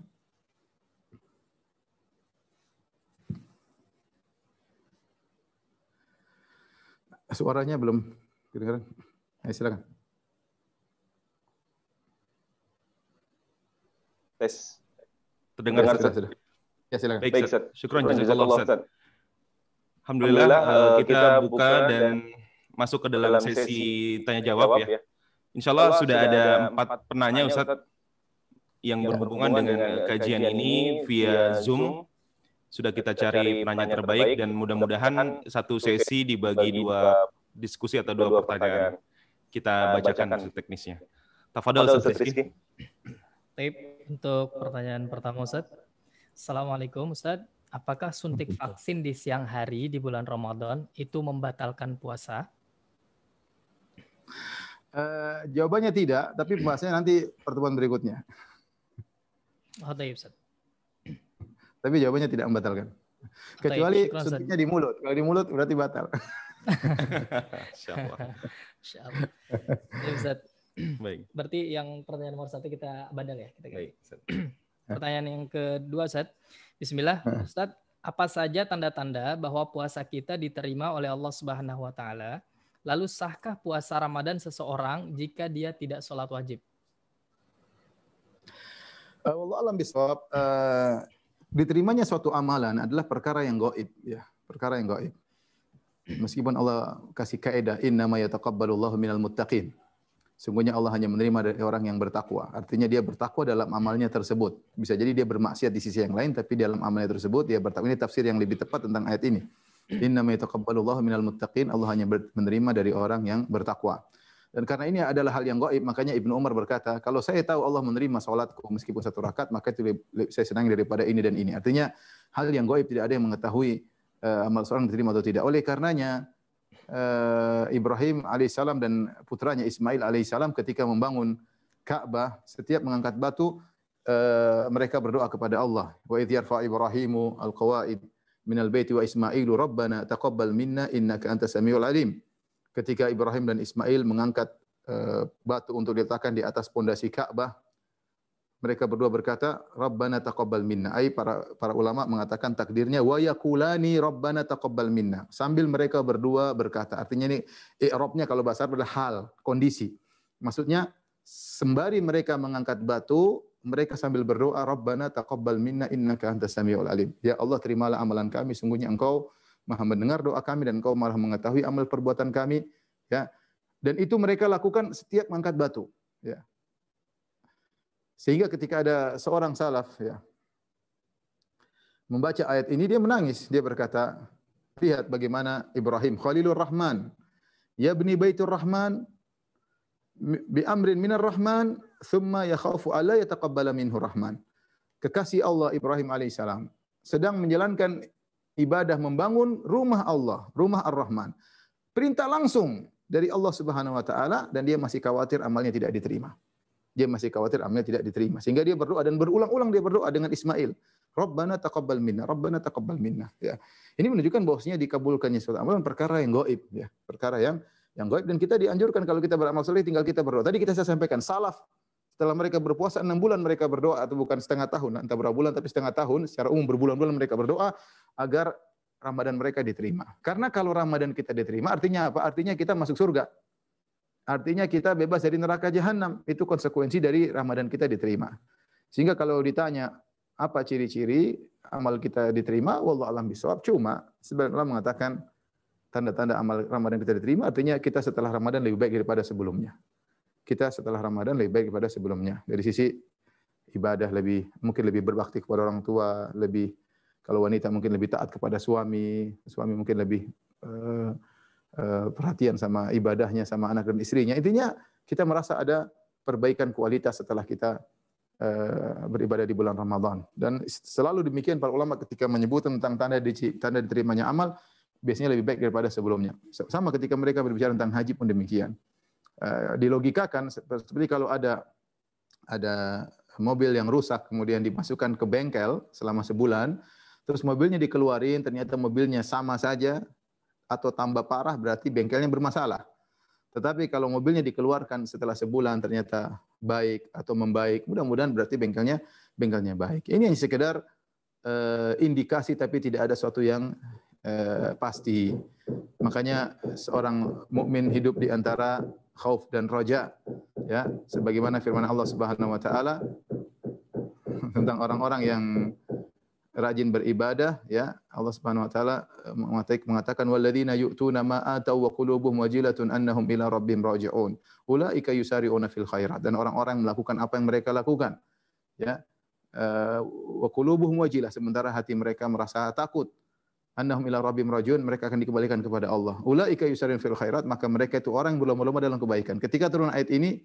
Suaranya belum kedengaran. Ayo silakan. Tes. Terdengar, ya, sudah, Ya, silakan. Baik, Baik Ustaz. Syukran jazakallahu Ustaz. Alhamdulillah, Alhamdulillah eh, eh, kita, kita buka, buka dan, dan masuk ke dalam, dalam sesi, sesi tanya jawab, jawab ya. ya. Insya Allah sudah ada empat penanya Ustadz yang, yang berhubungan dengan, dengan kajian ini via Zoom. Sudah kita cari penanya terbaik dan mudah-mudahan satu sesi dibagi dua diskusi atau dua, dua pertanyaan. pertanyaan. Kita nah, bacakan, bacakan. teknisnya. Tafadol Ustaz Rizky. untuk pertanyaan pertama Ustaz. Assalamualaikum Ustaz apakah suntik vaksin di siang hari di bulan Ramadan itu membatalkan puasa? Uh, jawabannya tidak, tapi pembahasannya nanti pertemuan berikutnya. Oh, Ustaz. tapi jawabannya tidak membatalkan. Kecuali taib, suntiknya di mulut. Kalau di mulut berarti batal. Insyaallah. Insyaallah. Baik. Berarti yang pertanyaan nomor satu kita bandel ya. Kita Baik, Pertanyaan yang kedua, Seth. Bismillah, Ustaz, apa saja tanda-tanda bahwa puasa kita diterima oleh Allah Subhanahu wa taala? Lalu sahkah puasa Ramadan seseorang jika dia tidak sholat wajib? Uh, eh, Allah alam bisawab, uh, diterimanya suatu amalan adalah perkara yang goib, ya, perkara yang goib. Meskipun Allah kasih kaidah, inna ma yataqabbalullahu minal muttaqin. Sungguhnya Allah hanya menerima dari orang yang bertakwa. Artinya dia bertakwa dalam amalnya tersebut. Bisa jadi dia bermaksiat di sisi yang lain, tapi dalam amalnya tersebut dia bertakwa. Ini tafsir yang lebih tepat tentang ayat ini. Inna minal muttaqin. Allah hanya menerima dari orang yang bertakwa. Dan karena ini adalah hal yang gaib, makanya Ibn Umar berkata, kalau saya tahu Allah menerima salatku meskipun satu rakaat, maka itu saya senang daripada ini dan ini. Artinya hal yang gaib tidak ada yang mengetahui eh, amal seorang diterima atau tidak. Oleh karenanya, Eh, Ibrahim alaihissalam dan putranya Ismail alaihissalam ketika membangun Ka'bah, setiap mengangkat batu eh, mereka berdoa kepada Allah. Wa idh yarfa Ibrahimu al-qawaid al baiti wa Ismailu rabbana taqabbal minna innaka antas samiul alim. Ketika Ibrahim dan Ismail mengangkat eh, batu untuk diletakkan di atas pondasi Ka'bah, mereka berdua berkata, Rabbana taqabbal minna. Ay, para, para ulama mengatakan takdirnya, wa yakulani Rabbana taqabbal minna. Sambil mereka berdua berkata. Artinya ini, i'robnya kalau bahasa Arab adalah hal, kondisi. Maksudnya, sembari mereka mengangkat batu, mereka sambil berdoa, Rabbana taqabbal minna innaka antas samiul alim. Ya Allah, terimalah amalan kami, sungguhnya engkau maha mendengar doa kami dan engkau malah mengetahui amal perbuatan kami. Ya, dan itu mereka lakukan setiap mengangkat batu. Ya. Sehingga ketika ada seorang salaf ya membaca ayat ini dia menangis, dia berkata, lihat bagaimana Ibrahim Khalilur Rahman, ya bni Baitur Rahman bi amrin minar Rahman, thumma yakhafu alla yataqabbala minhu Rahman. Kekasih Allah Ibrahim alaihissalam sedang menjalankan ibadah membangun rumah Allah, rumah Ar-Rahman. Perintah langsung dari Allah Subhanahu wa taala dan dia masih khawatir amalnya tidak diterima. Dia masih khawatir amalnya tidak diterima. Sehingga dia berdoa dan berulang-ulang dia berdoa dengan Ismail. Rabbana taqabbal minna, Rabbana taqabbal minna. Ya. Ini menunjukkan bahwasanya dikabulkannya suatu amalan perkara yang goib. Ya. Perkara yang yang goib. Dan kita dianjurkan kalau kita beramal soleh tinggal kita berdoa. Tadi kita saya sampaikan, salaf setelah mereka berpuasa enam bulan mereka berdoa atau bukan setengah tahun entah berapa bulan tapi setengah tahun secara umum berbulan-bulan mereka berdoa agar Ramadan mereka diterima. Karena kalau Ramadan kita diterima artinya apa? Artinya kita masuk surga. Artinya kita bebas dari neraka jahanam. Itu konsekuensi dari Ramadan kita diterima. Sehingga kalau ditanya apa ciri-ciri amal kita diterima, wallah alam bisawab. Cuma sebenarnya Allah mengatakan tanda-tanda amal Ramadan kita diterima artinya kita setelah Ramadan lebih baik daripada sebelumnya. Kita setelah Ramadan lebih baik daripada sebelumnya. Dari sisi ibadah lebih mungkin lebih berbakti kepada orang tua, lebih kalau wanita mungkin lebih taat kepada suami, suami mungkin lebih eh, Eh, perhatian sama ibadahnya sama anak dan istrinya. Intinya kita merasa ada perbaikan kualitas setelah kita eh, beribadah di bulan Ramadan. Dan selalu demikian para ulama ketika menyebut tentang tanda tanda diterimanya amal biasanya lebih baik daripada sebelumnya. Sama ketika mereka berbicara tentang haji pun demikian. di eh, dilogikakan seperti kalau ada ada mobil yang rusak kemudian dimasukkan ke bengkel selama sebulan, terus mobilnya dikeluarin ternyata mobilnya sama saja atau tambah parah berarti bengkelnya bermasalah. Tetapi kalau mobilnya dikeluarkan setelah sebulan ternyata baik atau membaik, mudah-mudahan berarti bengkelnya bengkelnya baik. Ini hanya sekedar uh, indikasi tapi tidak ada sesuatu yang uh, pasti. Makanya seorang mukmin hidup di antara khauf dan roja ya sebagaimana firman Allah Subhanahu wa taala tentang orang-orang yang rajin beribadah ya Allah Subhanahu wa taala eh, mengatakan walladzina yu'tuna ma atau wa qulubuhum wajilatun annahum ila rabbihim raji'un ulaika yusari'una fil khairat dan orang-orang melakukan apa yang mereka lakukan ya eh, wa qulubuhum wajilah sementara hati mereka merasa takut annahum ila rabbihim raji'un mereka akan dikembalikan kepada Allah ulaika yusari'un fil khairat maka mereka itu orang berlomba-lomba dalam kebaikan ketika turun ayat ini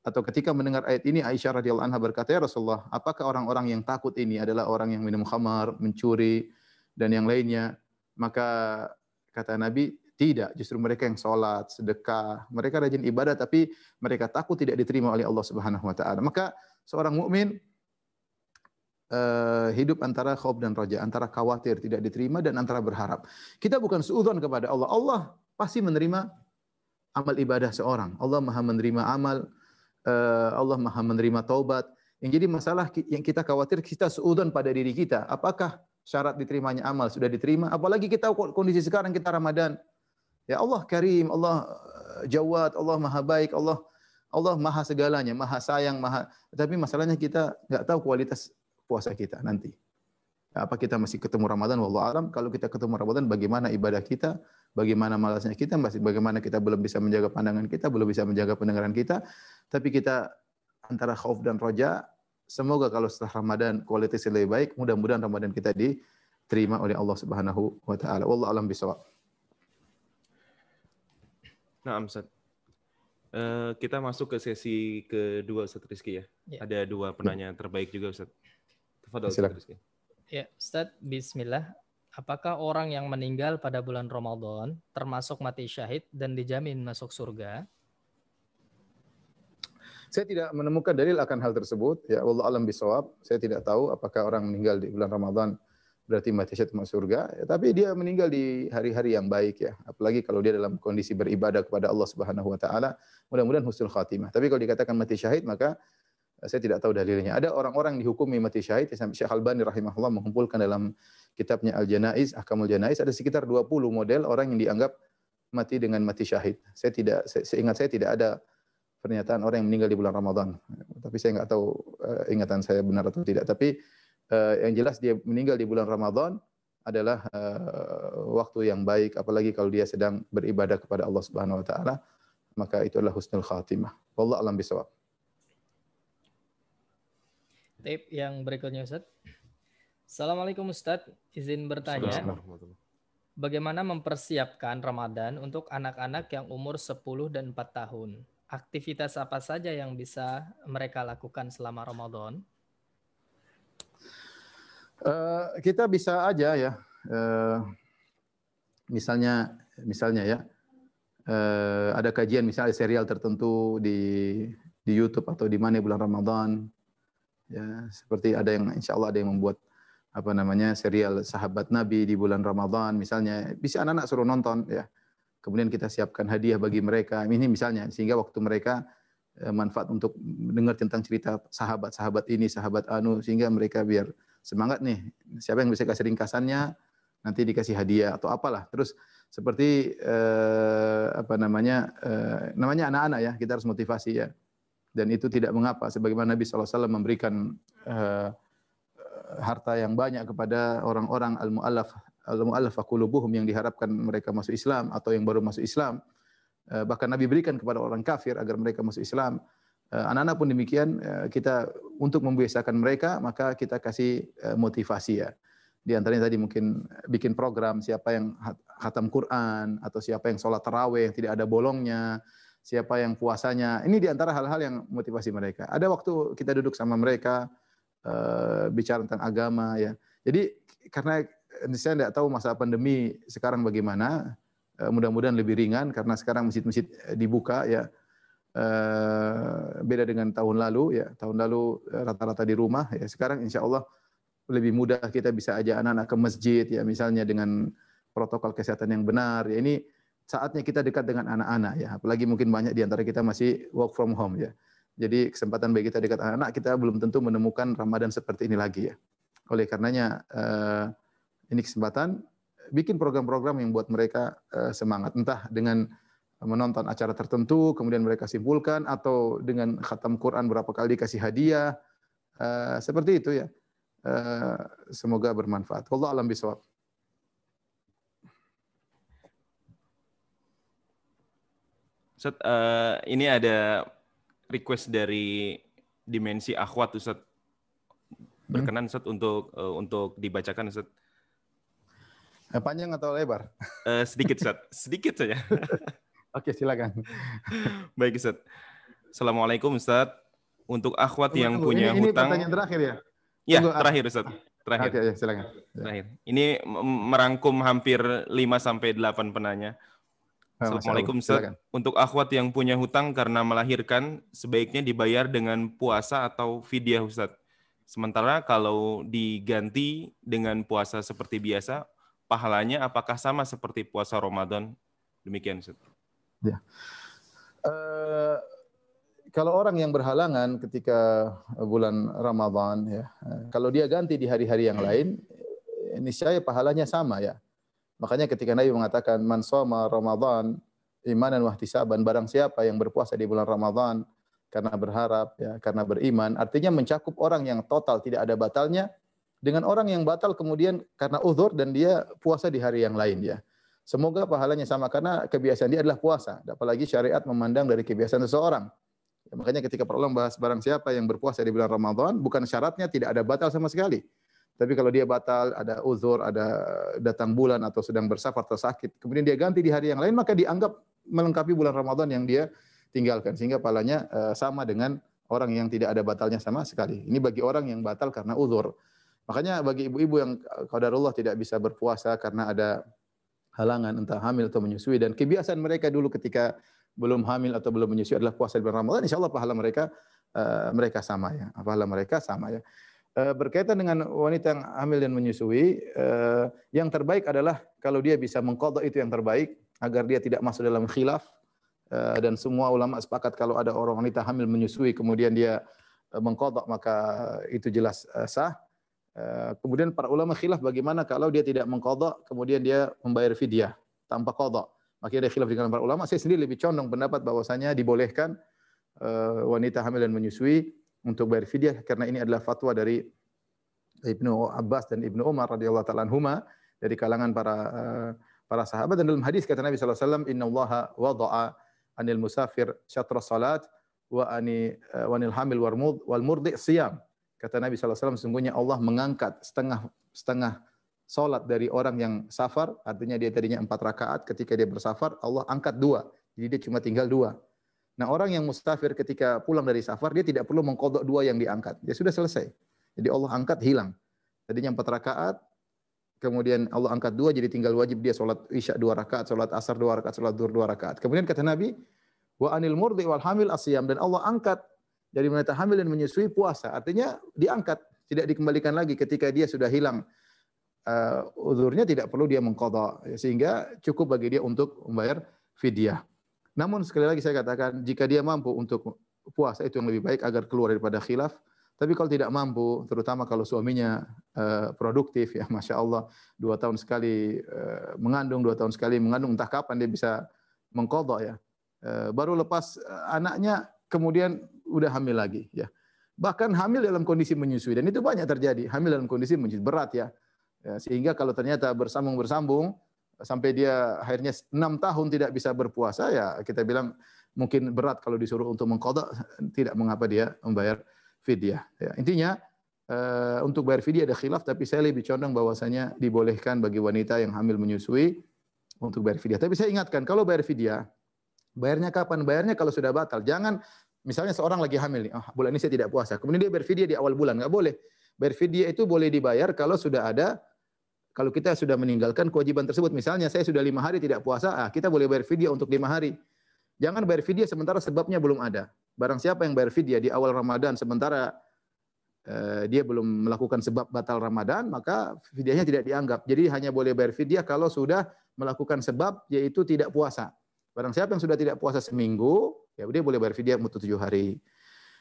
atau ketika mendengar ayat ini Aisyah radhiyallahu anha berkata, "Ya Rasulullah, apakah orang-orang yang takut ini adalah orang yang minum khamar, mencuri dan yang lainnya?" Maka kata Nabi, "Tidak, justru mereka yang sholat, sedekah, mereka rajin ibadah tapi mereka takut tidak diterima oleh Allah Subhanahu wa taala." Maka seorang mukmin Uh, hidup antara khob dan raja, antara khawatir tidak diterima dan antara berharap. Kita bukan suudon kepada Allah. Allah pasti menerima amal ibadah seorang. Allah Maha menerima amal, Eh, Allah Maha menerima taubat. Yang jadi masalah yang kita khawatir kita seudon pada diri kita. Apakah syarat diterimanya amal sudah diterima? Apalagi kita kondisi sekarang kita Ramadan. Ya Allah Karim, Allah eh, Jawad, Allah Maha Baik, Allah Allah Maha segalanya, Maha sayang, Maha tapi masalahnya kita nggak tahu kualitas puasa kita nanti apa kita masih ketemu Ramadan wallahu alam kalau kita ketemu Ramadan bagaimana ibadah kita bagaimana malasnya kita masih bagaimana kita belum bisa menjaga pandangan kita belum bisa menjaga pendengaran kita tapi kita antara khauf dan roja semoga kalau setelah Ramadan kualitasnya lebih baik mudah-mudahan Ramadan kita diterima oleh Allah Subhanahu wa taala wallahu alam bisawab Nah, eh, Amsat. Uh, kita masuk ke sesi kedua Ustaz Rizky ya. ya. Ada dua penanya terbaik juga Ustaz. Tafadhol Ustaz Rizky. Ya, Ustaz, bismillah. Apakah orang yang meninggal pada bulan Ramadan termasuk mati syahid dan dijamin masuk surga? Saya tidak menemukan dalil akan hal tersebut. Ya Allah alam bisawab. Saya tidak tahu apakah orang meninggal di bulan Ramadan berarti mati syahid masuk surga. Ya, tapi dia meninggal di hari-hari yang baik ya. Apalagi kalau dia dalam kondisi beribadah kepada Allah Subhanahu wa taala, mudah-mudahan husnul khatimah. Tapi kalau dikatakan mati syahid maka saya tidak tahu dalilnya. Ada orang-orang dihukumi mati syahid, ya, Syekh Al-Bani rahimahullah mengumpulkan dalam kitabnya Al-Janaiz, Ahkamul Janaiz, ada sekitar 20 model orang yang dianggap mati dengan mati syahid. Saya tidak, saya, seingat saya tidak ada pernyataan orang yang meninggal di bulan Ramadan. Tapi saya nggak tahu uh, ingatan saya benar atau tidak. Tapi uh, yang jelas dia meninggal di bulan Ramadan adalah uh, waktu yang baik, apalagi kalau dia sedang beribadah kepada Allah Subhanahu Wa Taala, maka itu adalah husnul khatimah. Wallah alam bisawab. Tip yang berikutnya Ustaz. Assalamualaikum Ustaz, izin bertanya. Bagaimana mempersiapkan Ramadan untuk anak-anak yang umur 10 dan 4 tahun? Aktivitas apa saja yang bisa mereka lakukan selama Ramadan? Uh, kita bisa aja ya, uh, misalnya, misalnya ya, uh, ada kajian misalnya serial tertentu di di YouTube atau di mana bulan Ramadan ya seperti ada yang insya Allah ada yang membuat apa namanya serial sahabat Nabi di bulan Ramadan misalnya bisa anak-anak suruh nonton ya kemudian kita siapkan hadiah bagi mereka ini misalnya sehingga waktu mereka e, manfaat untuk mendengar tentang cerita sahabat-sahabat ini sahabat anu sehingga mereka biar semangat nih siapa yang bisa kasih ringkasannya nanti dikasih hadiah atau apalah terus seperti eh, apa namanya eh, namanya anak-anak ya kita harus motivasi ya dan itu tidak mengapa sebagaimana Nabi SAW memberikan uh, harta yang banyak kepada orang-orang al-mu'allaf al-mu'allaf qulubuhum yang diharapkan mereka masuk Islam atau yang baru masuk Islam uh, bahkan Nabi berikan kepada orang kafir agar mereka masuk Islam anak anak-anak pun demikian uh, kita untuk membiasakan mereka maka kita kasih uh, motivasi ya di antaranya tadi mungkin bikin program siapa yang khatam Quran atau siapa yang sholat terawih yang tidak ada bolongnya siapa yang puasanya. Ini di antara hal-hal yang motivasi mereka. Ada waktu kita duduk sama mereka eh, bicara tentang agama ya. Jadi karena saya tidak tahu masa pandemi sekarang bagaimana. Eh, mudah-mudahan lebih ringan karena sekarang masjid-masjid eh, dibuka ya. beda dengan tahun lalu ya. Tahun lalu rata-rata di rumah ya. Sekarang insya Allah lebih mudah kita bisa ajak anak-anak ke masjid ya misalnya dengan protokol kesehatan yang benar. Ya ini saatnya kita dekat dengan anak-anak ya. Apalagi mungkin banyak di antara kita masih work from home ya. Jadi kesempatan bagi kita dekat anak-anak kita belum tentu menemukan Ramadan seperti ini lagi ya. Oleh karenanya eh, ini kesempatan bikin program-program yang buat mereka eh, semangat entah dengan menonton acara tertentu kemudian mereka simpulkan atau dengan khatam Quran berapa kali dikasih hadiah eh, seperti itu ya. Eh, semoga bermanfaat. Allah alam bisawab. Set, uh, ini ada request dari dimensi akhwat Ustaz. Berkenan Ustaz untuk uh, untuk dibacakan Ustaz. Eh, panjang atau lebar? Uh, sedikit Ustaz, sedikit saja. Oke, silakan. Baik Ustaz. Assalamualaikum Ustaz. Untuk akhwat yang ini, punya ini, hutang. Ini pertanyaan terakhir ya? Ya, tunggu, ah. terakhir Ustaz. Terakhir. Oke, ya, silakan. Terakhir. Ini merangkum hampir 5 sampai 8 penanya. Ah, Assalamualaikum Ustaz. Untuk akhwat yang punya hutang karena melahirkan, sebaiknya dibayar dengan puasa atau fidyah Ustaz. Sementara kalau diganti dengan puasa seperti biasa, pahalanya apakah sama seperti puasa Ramadan? Demikian Ustaz. Ya. Uh, kalau orang yang berhalangan ketika bulan Ramadan ya, eh, kalau dia ganti di hari-hari yang hmm. lain, ini eh, saya pahalanya sama ya Makanya ketika Nabi mengatakan man shoma Ramadan imanan wahtisaban barang siapa yang berpuasa di bulan Ramadan karena berharap ya karena beriman artinya mencakup orang yang total tidak ada batalnya dengan orang yang batal kemudian karena uzur dan dia puasa di hari yang lain ya. Semoga pahalanya sama karena kebiasaan dia adalah puasa. Apalagi syariat memandang dari kebiasaan seseorang. Ya, makanya ketika perlu membahas barang siapa yang berpuasa di bulan Ramadan, bukan syaratnya tidak ada batal sama sekali. Tapi kalau dia batal, ada uzur, ada datang bulan atau sedang bersafar atau sakit, kemudian dia ganti di hari yang lain, maka dianggap melengkapi bulan Ramadan yang dia tinggalkan sehingga pahalanya eh, sama dengan orang yang tidak ada batalnya sama sekali. Ini bagi orang yang batal karena uzur. Makanya bagi ibu-ibu yang kaudarullah eh, tidak bisa berpuasa karena ada halangan entah hamil atau menyusui dan kebiasaan mereka dulu ketika belum hamil atau belum menyusui adalah puasa di bulan Ramadan, insya Allah pahala mereka eh, mereka sama ya, pahala mereka sama ya. Eh, berkaitan dengan wanita yang hamil dan menyusui, eh, yang terbaik adalah kalau dia bisa mengkodok itu yang terbaik, agar dia tidak masuk dalam khilaf, eh, dan semua ulama sepakat kalau ada orang wanita hamil menyusui, kemudian dia mengkodok, maka itu jelas sah. Kemudian para ulama khilaf bagaimana kalau dia tidak mengkodok, kemudian dia membayar fidyah tanpa kodok. Makanya ada khilaf dengan para ulama. Saya sendiri lebih condong pendapat bahwasanya dibolehkan wanita hamil dan menyusui untuk bayar fidyah karena ini adalah fatwa dari Ibnu Abbas dan Ibnu Umar radhiyallahu taala anhuma dari kalangan para eh, para sahabat dan dalam hadis kata Nabi sallallahu alaihi wasallam innallaha wada'a anil musafir syatr salat wa ani eh, wanil hamil warmud wal murdi siyam kata Nabi sallallahu alaihi wasallam sungguhnya Allah mengangkat setengah setengah salat dari orang yang safar artinya dia tadinya empat rakaat ketika dia bersafar Allah angkat dua jadi dia cuma tinggal dua Nah orang yang mustafir ketika pulang dari safar, dia tidak perlu mengkodok dua yang diangkat. Dia sudah selesai. Jadi Allah angkat, hilang. Tadinya empat rakaat, kemudian Allah angkat dua, jadi tinggal wajib dia sholat isya dua rakaat, sholat asar dua rakaat, sholat dur dua rakaat. Kemudian kata Nabi, wa anil murdi wal hamil asyam. Dan Allah angkat dari wanita hamil dan menyusui puasa. Artinya diangkat, tidak dikembalikan lagi ketika dia sudah hilang uh, eh, udurnya tidak perlu dia mengkodok sehingga cukup bagi dia untuk membayar fidyah. Namun sekali lagi saya katakan, jika dia mampu untuk puasa itu yang lebih baik agar keluar daripada khilaf. Tapi kalau tidak mampu, terutama kalau suaminya eh, produktif, ya masya Allah, dua tahun sekali eh, mengandung, dua tahun sekali mengandung, entah kapan dia bisa mengkodok ya. Eh, baru lepas anaknya, kemudian udah hamil lagi, ya. Bahkan hamil dalam kondisi menyusui dan itu banyak terjadi. Hamil dalam kondisi menyusui berat ya, ya sehingga kalau ternyata bersambung bersambung, sampai dia akhirnya enam tahun tidak bisa berpuasa ya kita bilang mungkin berat kalau disuruh untuk mengkodok tidak mengapa dia membayar fidyah ya, intinya uh, untuk bayar fidyah ada khilaf tapi saya lebih condong bahwasanya dibolehkan bagi wanita yang hamil menyusui untuk bayar fidyah tapi saya ingatkan kalau bayar fidyah bayarnya kapan bayarnya kalau sudah batal jangan misalnya seorang lagi hamil nih oh, bulan ini saya tidak puasa kemudian dia bayar fidyah di awal bulan nggak boleh bayar fidyah itu boleh dibayar kalau sudah ada kalau kita sudah meninggalkan kewajiban tersebut. Misalnya saya sudah lima hari tidak puasa, ah, kita boleh bayar fidyah untuk lima hari. Jangan bayar fidyah sementara sebabnya belum ada. Barang siapa yang bayar fidyah di awal Ramadan sementara eh, dia belum melakukan sebab batal Ramadan, maka fidyahnya tidak dianggap. Jadi hanya boleh bayar fidyah kalau sudah melakukan sebab yaitu tidak puasa. Barang siapa yang sudah tidak puasa seminggu, ya dia boleh bayar fidyah mutu tujuh hari.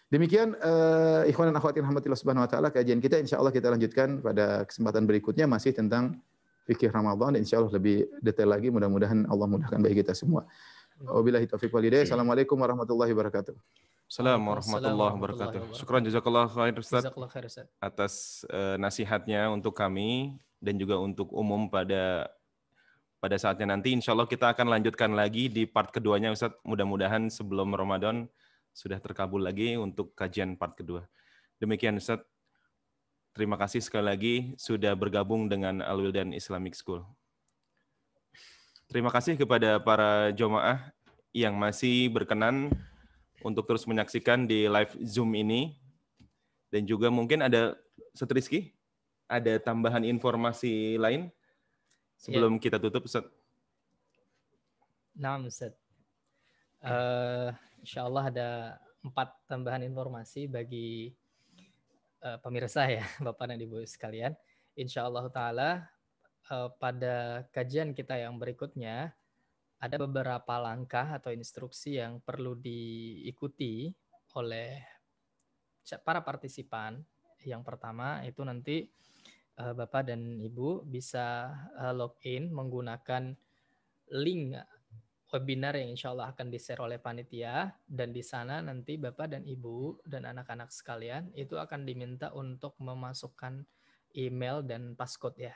Demikian uh, ikhwan dan akhwat yang rahmatillah subhanahu wa taala kajian kita insya Allah kita lanjutkan pada kesempatan berikutnya masih tentang fikih Ramadan dan insya Allah lebih detail lagi mudah-mudahan Allah mudahkan bagi kita semua. Wabillahi taufiq hidayah. Assalamualaikum warahmatullahi wabarakatuh. Assalamualaikum warahmatullahi wabarakatuh. Syukran jazakallah khair Ustaz atas uh, nasihatnya untuk kami dan juga untuk umum pada pada saatnya nanti insya Allah kita akan lanjutkan lagi di part keduanya Ustaz mudah-mudahan sebelum Ramadan sudah terkabul lagi untuk kajian part kedua. Demikian Ustaz. Terima kasih sekali lagi sudah bergabung dengan Alwildan Islamic School. Terima kasih kepada para jemaah yang masih berkenan untuk terus menyaksikan di live Zoom ini. Dan juga mungkin ada Setriski, ada tambahan informasi lain sebelum ya. kita tutup Ustaz. Nah, Ustaz. Uh, eh, Insya Allah ada empat tambahan informasi bagi uh, pemirsa ya, Bapak dan Ibu sekalian. Insya Allah Ta'ala uh, pada kajian kita yang berikutnya, ada beberapa langkah atau instruksi yang perlu diikuti oleh para partisipan. Yang pertama itu nanti uh, Bapak dan Ibu bisa uh, login menggunakan link webinar yang insya Allah akan di-share oleh panitia dan di sana nanti Bapak dan Ibu dan anak-anak sekalian itu akan diminta untuk memasukkan email dan passcode ya.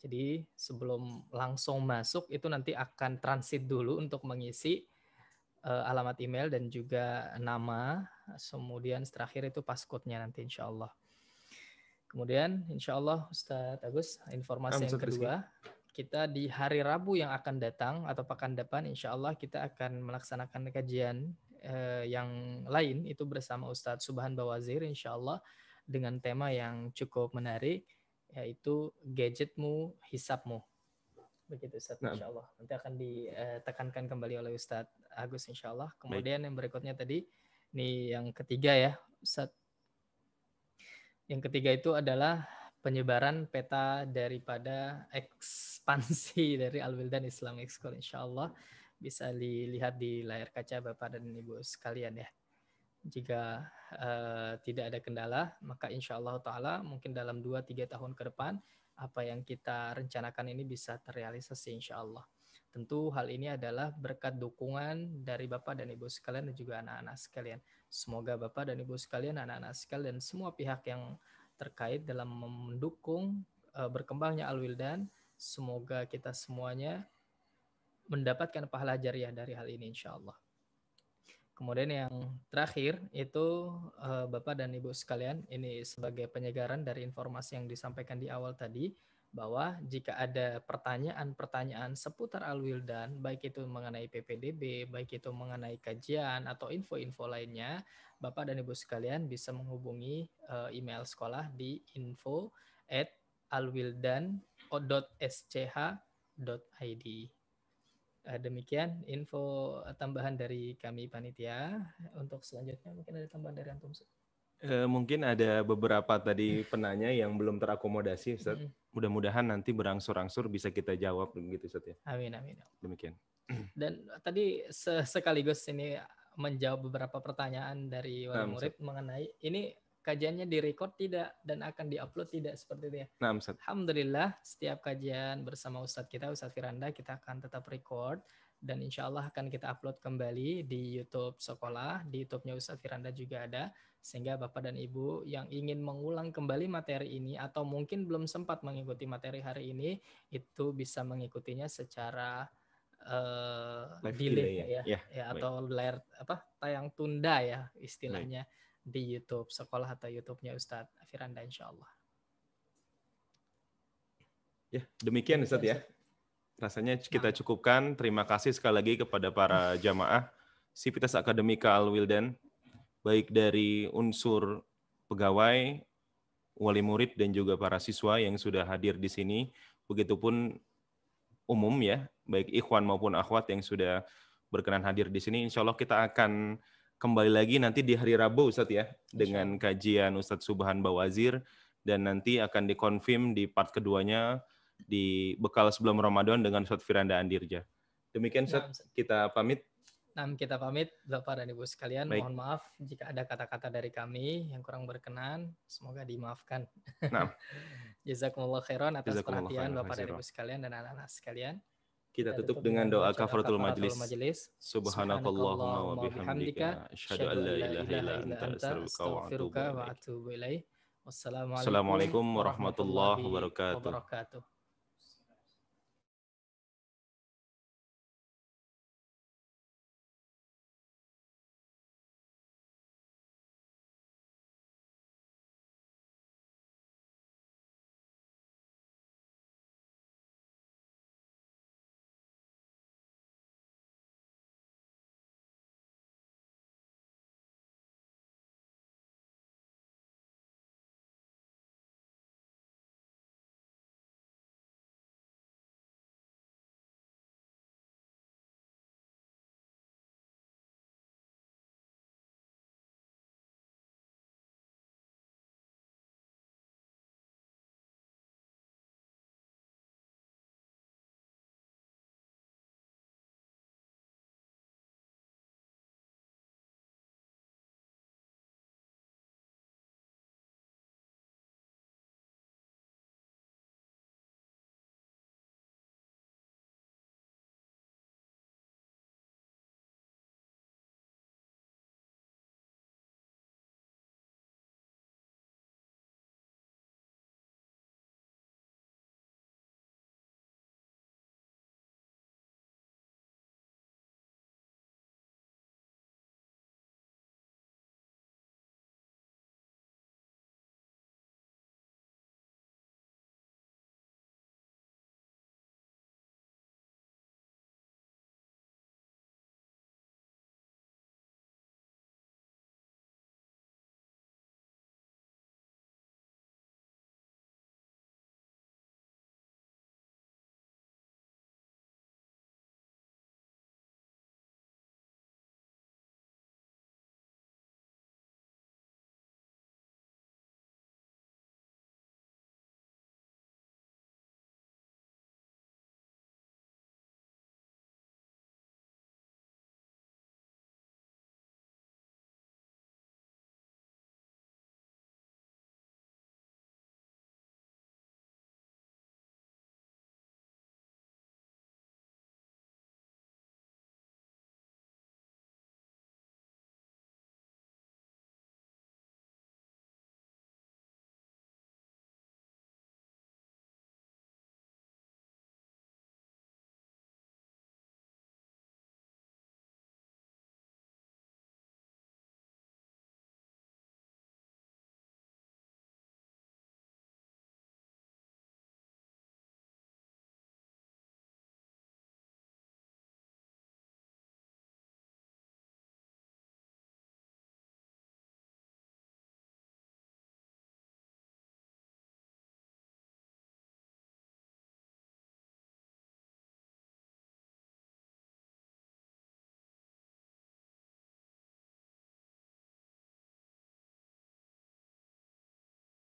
Jadi sebelum langsung masuk itu nanti akan transit dulu untuk mengisi eh, alamat email dan juga nama. Kemudian terakhir itu passcode-nya nanti insya Allah. Kemudian insya Allah Ustadz Agus informasi yang kedua. Rizky kita di hari Rabu yang akan datang atau pekan depan insya Allah kita akan melaksanakan kajian eh, yang lain itu bersama Ustadz Subhan Bawazir insya Allah dengan tema yang cukup menarik yaitu gadgetmu hisapmu begitu Ustadz nah. insya Allah nanti akan ditekankan eh, kembali oleh Ustadz Agus insya Allah kemudian Baik. yang berikutnya tadi ini yang ketiga ya Ustadz yang ketiga itu adalah penyebaran peta daripada ekspansi dari Al-Wildan Islamic School insya Allah bisa dilihat di layar kaca Bapak dan Ibu sekalian ya. Jika uh, tidak ada kendala, maka insya Allah Ta'ala mungkin dalam 2-3 tahun ke depan, apa yang kita rencanakan ini bisa terrealisasi insya Allah. Tentu hal ini adalah berkat dukungan dari Bapak dan Ibu sekalian dan juga anak-anak sekalian. Semoga Bapak dan Ibu sekalian, anak-anak sekalian, dan semua pihak yang terkait dalam mendukung uh, berkembangnya Al-Wildan. Semoga kita semuanya mendapatkan pahala jariah dari hal ini insya Allah. Kemudian yang terakhir itu uh, Bapak dan Ibu sekalian, ini sebagai penyegaran dari informasi yang disampaikan di awal tadi bahwa jika ada pertanyaan-pertanyaan seputar Alwildan, baik itu mengenai PPDB, baik itu mengenai kajian atau info-info lainnya, Bapak dan Ibu sekalian bisa menghubungi eh, email sekolah di info at alwildan.sch.id. Eh, demikian info tambahan dari kami panitia. Untuk selanjutnya mungkin ada tambahan dari Antum. Eh, mungkin ada beberapa tadi penanya yang belum terakomodasi, Ustaz. -hmm mudah-mudahan nanti berangsur-angsur bisa kita jawab begitu Ustaz ya. Amin amin. Ya Demikian. Dan tadi sekaligus ini menjawab beberapa pertanyaan dari wali nah, murid mengenai ini kajiannya direkod tidak dan akan diupload tidak seperti itu ya. Nah, Ustaz. Alhamdulillah setiap kajian bersama Ustadz kita Ustadz Firanda kita akan tetap record dan insya Allah akan kita upload kembali di YouTube sekolah di YouTube-nya Ustadz Firanda juga ada sehingga Bapak dan Ibu yang ingin mengulang kembali materi ini atau mungkin belum sempat mengikuti materi hari ini, itu bisa mengikutinya secara uh, Live delay, delay ya, ya, iya, ya atau layar apa tayang tunda ya istilahnya baik. di YouTube sekolah atau YouTube-nya Ustadz Firanda Insya Allah. Ya demikian Ustadz ya. Iya, Rasanya kita nah. cukupkan. Terima kasih sekali lagi kepada para jamaah Sivitas Akademika Al Wildan baik dari unsur pegawai, wali murid dan juga para siswa yang sudah hadir di sini, begitupun umum ya, baik ikhwan maupun akhwat yang sudah berkenan hadir di sini. Insya Allah kita akan kembali lagi nanti di hari Rabu Ustadz ya, dengan kajian Ustadz Subhan Bawazir, dan nanti akan dikonfirm di part keduanya di bekal sebelum Ramadan dengan Ustadz Firanda Andirja. Demikian ya, Ustadz, kita pamit dan kita pamit, Bapak dan Ibu sekalian. Baik. Mohon maaf jika ada kata-kata dari kami yang kurang berkenan. Semoga dimaafkan. Nah. Jazakumullah khairan atas Jazakumullah perhatian khairan. Bapak dan Ibu sekalian dan anak-anak sekalian. Kita, tutup dengan doa kafaratul majlis. majlis. Subhanakallahumma wa bihamdika asyhadu an la ilaha illa anta astaghfiruka wa atubu ilaik. Wassalamualaikum warahmatullahi wabarakatuh.